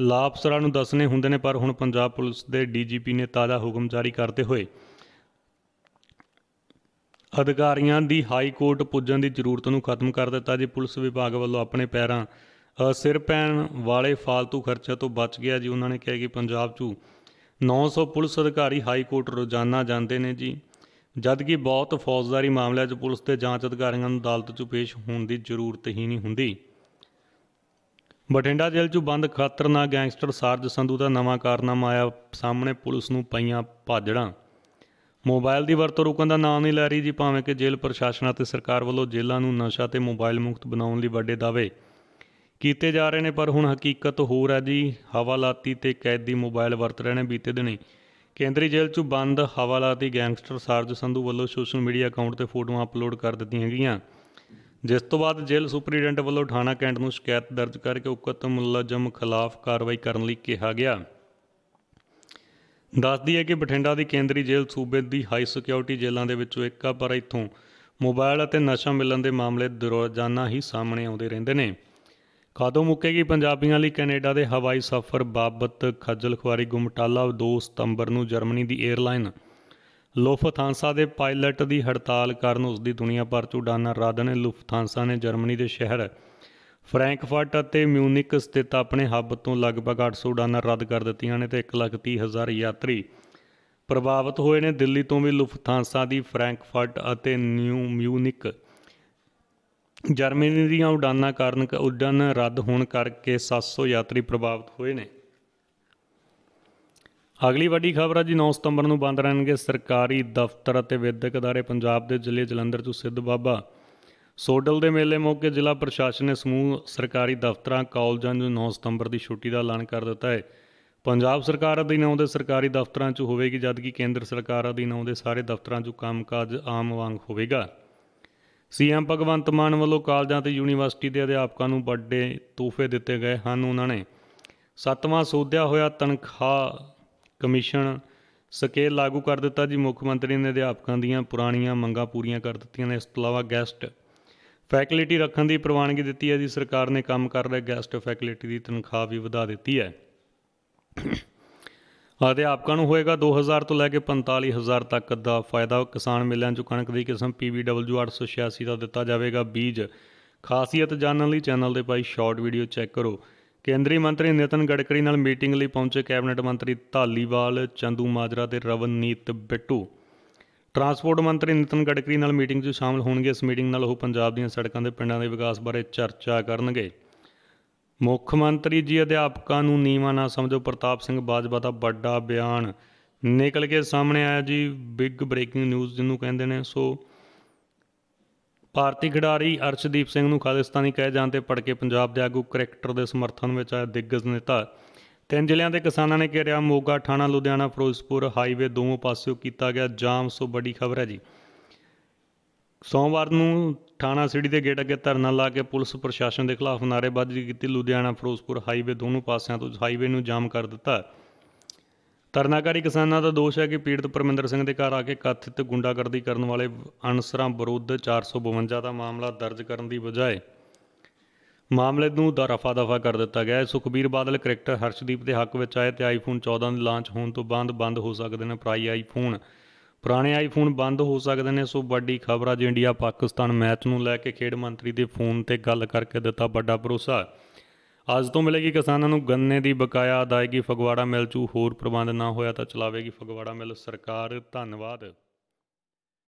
ਲਾਭ ਅਫਸਰਾਂ ਨੂੰ ਦੱਸਨੇ ਹੁੰਦੇ ਨੇ ਪਰ ਹੁਣ ਪੰਜਾਬ ਪੁਲਿਸ ਦੇ ਡੀਜੀਪੀ ਨੇ ਤਾਜ਼ਾ ਹੁਕਮ ਜਾਰੀ ਕਰਦੇ ਹੋਏ ਅਧਿਕਾਰੀਆਂ ਦੀ ਹਾਈ ਕੋਰਟ ਪੁੱਜਣ ਦੀ ਜ਼ਰੂਰਤ ਨੂੰ ਖਤਮ ਕਰ ਦਿੱਤਾ ਜੀ ਪੁਲਿਸ ਵਿਭਾਗ ਵੱਲੋਂ ਆਪਣੇ ਪੈਰਾਂ ਸਿਰ ਪੈਣ ਵਾਲੇ ਫਾਲਤੂ ਖਰਚੇ ਤੋਂ ਬਚ ਗਿਆ ਜੀ ਉਹਨਾਂ ਨੇ ਕਿਹਾ ਕਿ ਪੰਜਾਬ 'ਚ 900 ਪੁਲਿਸ ਅਧਿਕਾਰੀ ਹਾਈ ਕੋਰਟ ਰੋਜ਼ਾਨਾ ਜਾਂਦੇ ਨੇ ਜੀ ਜਦਕਿ ਬਹੁਤ ਫੌਜਦਾਰੀ ਮਾਮਲਿਆਂ 'ਚ ਪੁਲਿਸ ਤੇ ਜਾਂਚ ਅਧਿਕਾਰੀਆਂ ਨੂੰ ਅਦਾਲਤ 'ਚ ਪੇਸ਼ ਹੋਣ ਦੀ ਜ਼ਰੂਰਤ ਹੀ ਨਹੀਂ ਹੁੰਦੀ ਬਠਿੰਡਾ ਜੇਲ੍ਹ 'ਚ ਬੰਦ ਖਤਰਨਾਕ ਗੈਂਗਸਟਰ ਸਾਰਜ ਸੰਧੂ ਦਾ ਨਵਾਂ ਕਾਰਨਾਮਾ ਆਇਆ ਸਾਹਮਣੇ ਪੁਲਿਸ ਨੂੰ ਪਈਆਂ ਭਾਜੜਾਂ ਮੋਬਾਈਲ ਦੀ ਵਰਤੋਂ ਰੁਕਣ ਦਾ ਨਾਮ ਨਹੀਂ ਲੈ ਰਹੀ ਜੀ ਭਾਵੇਂ ਕਿ ਜੇਲ੍ਹ ਪ੍ਰਸ਼ਾਸਨ ਅਤੇ ਸਰਕਾਰ ਵੱਲੋਂ ਜੇਲ੍ਹਾਂ ਨੂੰ ਨਸ਼ਾ ਤੇ ਮੋਬਾਈਲ ਮੁਕਤ ਬਣਾਉਣ ਲਈ ਵੱਡੇ ਦਾਅਵੇ ਕੀਤੇ ਜਾ ਰਹੇ ਨੇ ਪਰ ਹੁਣ ਹਕੀਕਤ ਹੋਰ ਹੈ ਜੀ ਹਵਾਲਾਤੀ ਤੇ ਕੈਦੀ ਮੋਬਾਈਲ ਵਰਤ ਰਹੇ ਨੇ ਬੀਤੇ ਦਿਨੀ ਕੇਂਦਰੀ ਜੇਲ੍ਹ 'ਚ ਬੰਦ ਹਵਾਲਾਤੀ ਗੈਂਗਸਟਰ ਸਾਰਜ ਸੰਧੂ ਵੱਲੋਂ ਸੋਸ਼ਲ ਮੀਡੀਆ ਅਕਾਊਂਟ ਤੇ ਫੋਟੋਆਂ ਅਪਲੋਡ ਕਰ ਦਿੱਤੀਆਂ ਗਈਆਂ ਜਿਸ ਤੋਂ ਬਾਅਦ ਜੇਲ੍ਹ ਸੁਪਰੀਡੈਂਟ ਵੱਲੋਂ ਥਾਣਾ ਕੈਂਟ ਨੂੰ ਸ਼ਿਕਾਇਤ ਦਰਜ ਕਰਕੇ ਉਕਤ ਮੁਲਜ਼ਮ ਖਿਲਾਫ ਕਾਰਵਾਈ ਕਰਨ ਲਈ ਕਿਹਾ ਗਿਆ ਦੱਸਦੀ ਹੈ ਕਿ ਬਠਿੰਡਾ ਦੀ ਕੇਂਦਰੀ ਜੇਲ੍ਹ ਸੂਬੇ ਦੀ ਹਾਈ ਸਿਕਿਉਰਿਟੀ ਜੇਲ੍ਹਾਂ ਦੇ ਵਿੱਚੋਂ ਇੱਕ ਆ ਪਰ ਇੱਥੋਂ ਮੋਬਾਈਲ ਅਤੇ ਨਸ਼ਾ ਮਿਲਣ ਦੇ ਮਾਮਲੇ ਦਰੋਜਾਨਾ ਹੀ ਸਾਹਮਣੇ ਆਉਂਦੇ ਰਹਿੰਦੇ ਨੇ ਕਦੋਂ ਮੁੱਕੇਗੀ ਪੰਜਾਬੀਆਂ ਲਈ ਕੈਨੇਡਾ ਦੇ ਹਵਾਈ ਸਫ਼ਰ ਬਾਬਤ ਖੱਜਲ ਖੁਆਰੀ ਗੁਮਟਾਲਾ 2 ਸਤੰਬਰ ਨੂੰ ਜਰਮਨੀ ਦੀ 에ਅਰਲਾਈਨ ਲੋਫਥਾਂਸਾ ਦੇ ਪਾਇਲਟ ਦੀ ਹੜਤਾਲ ਕਾਰਨ ਉਸ ਦੀ ਦੁਨੀਆ ਭਰ ਚ ਉਡਾਨਾਂ ਰੱਦ ਨੇ ਲੋਫਥਾਂਸਾ ਨੇ ਜਰਮਨੀ ਦੇ ਸ਼ਹਿਰ ਫਰੈਂਕਫਰਟ ਅਤੇ ਮਿਊਨਿਕ ਸਥਿਤ ਆਪਣੇ ਹੱਬ ਤੋਂ ਲਗਭਗ 800 ਉਡਾਨਾਂ ਰੱਦ ਕਰ ਦਿੱਤੀਆਂ ਨੇ ਤੇ 130000 ਯਾਤਰੀ ਪ੍ਰਭਾਵਿਤ ਹੋਏ ਨੇ ਦਿੱਲੀ ਤੋਂ ਵੀ ਲੁਫਥਾਂਸਾ ਦੀ ਫਰੈਂਕਫਰਟ ਅਤੇ ਨਿਊ ਮਿਊਨਿਕ ਜਰਮਨੀ ਦੀਆਂ ਉਡਾਨਾਂ ਕਾਰਨ ਉਡਾਨ ਰੱਦ ਹੋਣ ਕਰਕੇ 700 ਯਾਤਰੀ ਪ੍ਰਭਾਵਿਤ ਹੋਏ ਨੇ ਅਗਲੀ ਵੱਡੀ ਖਬਰ ਹੈ ਜੀ 9 ਸਤੰਬਰ ਨੂੰ ਬੰਦ ਰਹਿਣਗੇ ਸਰਕਾਰੀ ਦਫ਼ਤਰ ਅਤੇ ਵਿਦਿਅਕ ادارے ਪੰਜਾਬ ਦੇ ਜ਼ਿਲ੍ਹੇ ਜਲੰਧਰ ਤੋਂ ਸਿੱਧ ਬਾਬਾ ਸੋਡਲ ਦੇ ਮੇਲੇ ਮੌਕੇ ਜ਼ਿਲ੍ਹਾ ਪ੍ਰਸ਼ਾਸਨ ਨੇ ਸਮੂਹ ਸਰਕਾਰੀ ਦਫ਼ਤਰਾਂ ਕਾਲਜਾਂ ਨੂੰ 9 ਸਤੰਬਰ ਦੀ ਛੁੱਟੀ ਦਾ ਐਲਾਨ ਕਰ ਦਿੱਤਾ ਹੈ ਪੰਜਾਬ ਸਰਕਾਰ ਅਧੀਨ ਆਉਂਦੇ ਸਰਕਾਰੀ ਦਫ਼ਤਰਾਂ 'ਚ ਹੋਵੇਗੀ ਜਦਕਿ ਕੇਂਦਰ ਸਰਕਾਰ ਅਧੀਨ ਆਉਂਦੇ ਸਾਰੇ ਦਫ਼ਤਰਾਂ 'ਚ ਕੰਮਕਾਜ ਆਮ ਵਾਂਗ ਹੋਵੇਗਾ ਸੀਐਮ ਭਗਵੰਤ ਮਾਨ ਵੱਲੋਂ ਕਾਲਜਾਂ ਤੇ ਯੂਨੀਵਰਸਿਟੀ ਦੇ ਅਧਿਆਪਕਾਂ ਨੂੰ ਵੱਡੇ ਤੋਹਫੇ ਦਿੱਤੇ ਗਏ ਹਨ ਉਹਨਾਂ ਨੇ ਸੱਤਵਾਂ ਸੋਧਿਆ ਹੋਇਆ ਤਨਖਾਹ ਕਮਿਸ਼ਨ ਸਕੇਲ ਲਾਗੂ ਕਰ ਦਿੱਤਾ ਜੀ ਮੁੱਖ ਮੰਤਰੀ ਨੇ ਅਧਿਆਪਕਾਂ ਦੀਆਂ ਪੁਰਾਣੀਆਂ ਮੰਗਾਂ ਪੂਰੀਆਂ ਕਰ ਦਿੱਤੀਆਂ ਨੇ ਇਸ ਤੋਂ ਇਲਾਵਾ ਗੈਸਟ ਫੈਕਲਟੀ ਰੱਖਣ ਦੀ ਪ੍ਰਵਾਨਗੀ ਦਿੱਤੀ ਹੈ ਜੀ ਸਰਕਾਰ ਨੇ ਕੰਮ ਕਰ ਰਹੇ ਗੈਸਟ ਫੈਕਲਟੀ ਦੀ ਤਨਖਾਹ ਵੀ ਵਧਾ ਦਿੱਤੀ ਹੈ ਅਧਿਆਪਕਾਂ ਨੂੰ ਹੋਏਗਾ 2000 ਤੋਂ ਲੈ ਕੇ 45000 ਤੱਕ ਦਾ ਫਾਇਦਾ ਕਿਸਾਨ ਮੇਲਿਆਂ ਚੋਂ ਕਣਕ ਦੀ ਕਿਸਮ PBW 886 ਦਾ ਦਿੱਤਾ ਜਾਵੇਗਾ ਬੀਜ ਖਾਸੀਅਤ ਜਾਣਨ ਲਈ ਚੈਨਲ ਦੇ ਭਾਈ ਸ਼ਾਰਟ ਵੀਡੀਓ ਚੈੱਕ ਕਰੋ ਕੇਂਦਰੀ ਮੰਤਰੀ ਨਿਤਨ ਗੜਕਰੀ ਨਾਲ ਮੀਟਿੰਗ ਲਈ ਪਹੁੰਚੇ ਕੈਬਨਿਟ ਮੰਤਰੀ ਧਾਲੀਵਾਲ ਚੰਦੂ ਮਾਜਰਾ ਤੇ ਰਵਨਨੀਤ ਬਿੱਟੂ ਟਰਾਂਸਪੋਰਟ ਮੰਤਰੀ ਨਿਤਨ ਗਡਕਰੀ ਨਾਲ ਮੀਟਿੰਗ 'ਚ ਸ਼ਾਮਲ ਹੋਣਗੇ ਇਸ ਮੀਟਿੰਗ ਨਾਲ ਉਹ ਪੰਜਾਬ ਦੀਆਂ ਸੜਕਾਂ ਦੇ ਪਿੰਡਾਂ ਦੇ ਵਿਕਾਸ ਬਾਰੇ ਚਰਚਾ ਕਰਨਗੇ ਮੁੱਖ ਮੰਤਰੀ ਜੀ ਅਧਿਆਪਕਾਂ ਨੂੰ ਨੀਵਾਂ ਨਾ ਸਮਝੋ ਪ੍ਰਤਾਪ ਸਿੰਘ ਬਾਜਵਾ ਦਾ ਵੱਡਾ ਬਿਆਨ ਨਿਕਲ ਕੇ ਸਾਹਮਣੇ ਆਇਆ ਜੀ ਬਿਗ ਬ੍ਰੇਕਿੰਗ ਨਿਊਜ਼ ਜਿਹਨੂੰ ਕਹਿੰਦੇ ਨੇ ਸੋ ਭਾਰਤੀ ਖਿਡਾਰੀ ਅਰਸ਼ਦੀਪ ਸਿੰਘ ਨੂੰ ਖਾਲਿਸਤਾਨੀ ਕਹਿ ਜਾਣ ਤੇ ਪੜ ਕੇ ਪੰਜਾਬ ਦੇ ਆਗੂ ਕ੍ਰਿਕਟਰ ਦੇ ਸਮਰਥਨ ਵਿੱਚ ਆਇਆ ਦਿੱਗਜ ਨੇਤਾ ਤਿੰਨ ਜ਼ਿਲ੍ਹਿਆਂ ਦੇ ਕਿਸਾਨਾਂ ਨੇ ਘੇਰਿਆ ਮੋਗਾ ਠਾਣਾ ਲੁਧਿਆਣਾ ਫਿਰੋਜ਼ਪੁਰ ਹਾਈਵੇ ਦੋਵੇਂ ਪਾਸਿਓਂ ਕੀਤਾ ਗਿਆ ਜਾਮ ਸੋ ਬੜੀ ਖਬਰ ਹੈ ਜੀ ਸੋਮਵਾਰ ਨੂੰ ਥਾਣਾ ਸਿਟੀ ਦੇ ਗੇਟ ਅੱਗੇ ਧਰਨਾ ਲਾ ਕੇ ਪੁਲਿਸ ਪ੍ਰਸ਼ਾਸਨ ਦੇ ਖਿਲਾਫ ਨਾਰੇਬਾਜ਼ੀ ਕੀਤੀ ਲੁਧਿਆਣਾ ਫਿਰੋਜ਼ਪੁਰ ਹਾਈਵੇ ਦੋਨੋਂ ਪਾਸਿਆਂ ਤੋਂ ਹਾਈਵੇ ਨੂੰ ਜਾਮ ਕਰ ਦਿੱਤਾ ਧਰਨਾਕਾਰੀ ਕਿਸਾਨਾਂ ਦਾ ਦੋਸ਼ ਹੈ ਕਿ ਪੀੜਤ ਪਰਮਿੰਦਰ ਸਿੰਘ ਦੇ ਘਰ ਆ ਕੇ ਕਥਿਤ ਗੁੰਡਾਗਰਦੀ ਕਰਨ ਵਾਲੇ ਅਨਸਰਾਂ ਵਿਰੁੱਧ 452 ਦਾ ਮਾਮਲਾ ਦਰਜ ਕਰਨ ਦੀ ਬਜਾਏ ਮਾਮਲੇ ਨੂੰ ਦਾ ਰਫਾ ਦਫਾ ਕਰ ਦਿੱਤਾ ਗਿਆ ਹੈ ਸੁਖਬੀਰ ਬਾਦਲ ਕ੍ਰਿਕਟਰ ਹਰਸ਼ਦੀਪ ਦੇ ਹੱਕ ਵਿੱਚ ਆਏ ਤੇ ਆਈਫੋਨ 14 ਦੇ ਲਾਂਚ ਹੋਣ ਤੋਂ ਬਾਅਦ ਬੰਦ ਹੋ ਸਕਦੇ ਨੇ ਪ੍ਰਾਈ ਆਈਫੋਨ ਪੁਰਾਣੇ ਆਈਫੋਨ ਬੰਦ ਹੋ ਸਕਦੇ ਨੇ ਸੋ ਵੱਡੀ ਖਬਰ ਆ ਜੀ ਇੰਡੀਆ ਪਾਕਿਸਤਾਨ ਮੈਚ ਨੂੰ ਲੈ ਕੇ ਖੇਡ ਮੰਤਰੀ ਦੇ ਫੋਨ ਤੇ ਗੱਲ ਕਰਕੇ ਦਿੱਤਾ ਵੱਡਾ ਭਰੋਸਾ ਅੱਜ ਤੋਂ ਮਿਲੇਗੀ ਕਿਸਾਨਾਂ ਨੂੰ ਗੰਨੇ ਦੀ ਬਕਾਇਆ ਅਦਾਇਗੀ ਫਗਵਾੜਾ ਮਿਲ ਚੂ ਹੋਰ ਪ੍ਰਬੰਧ ਨਾ ਹੋਇਆ ਤਾਂ ਚਲਾਵੇਗੀ ਫਗਵਾੜਾ ਮਿਲ ਸਰਕਾਰ ਧੰਨਵਾਦ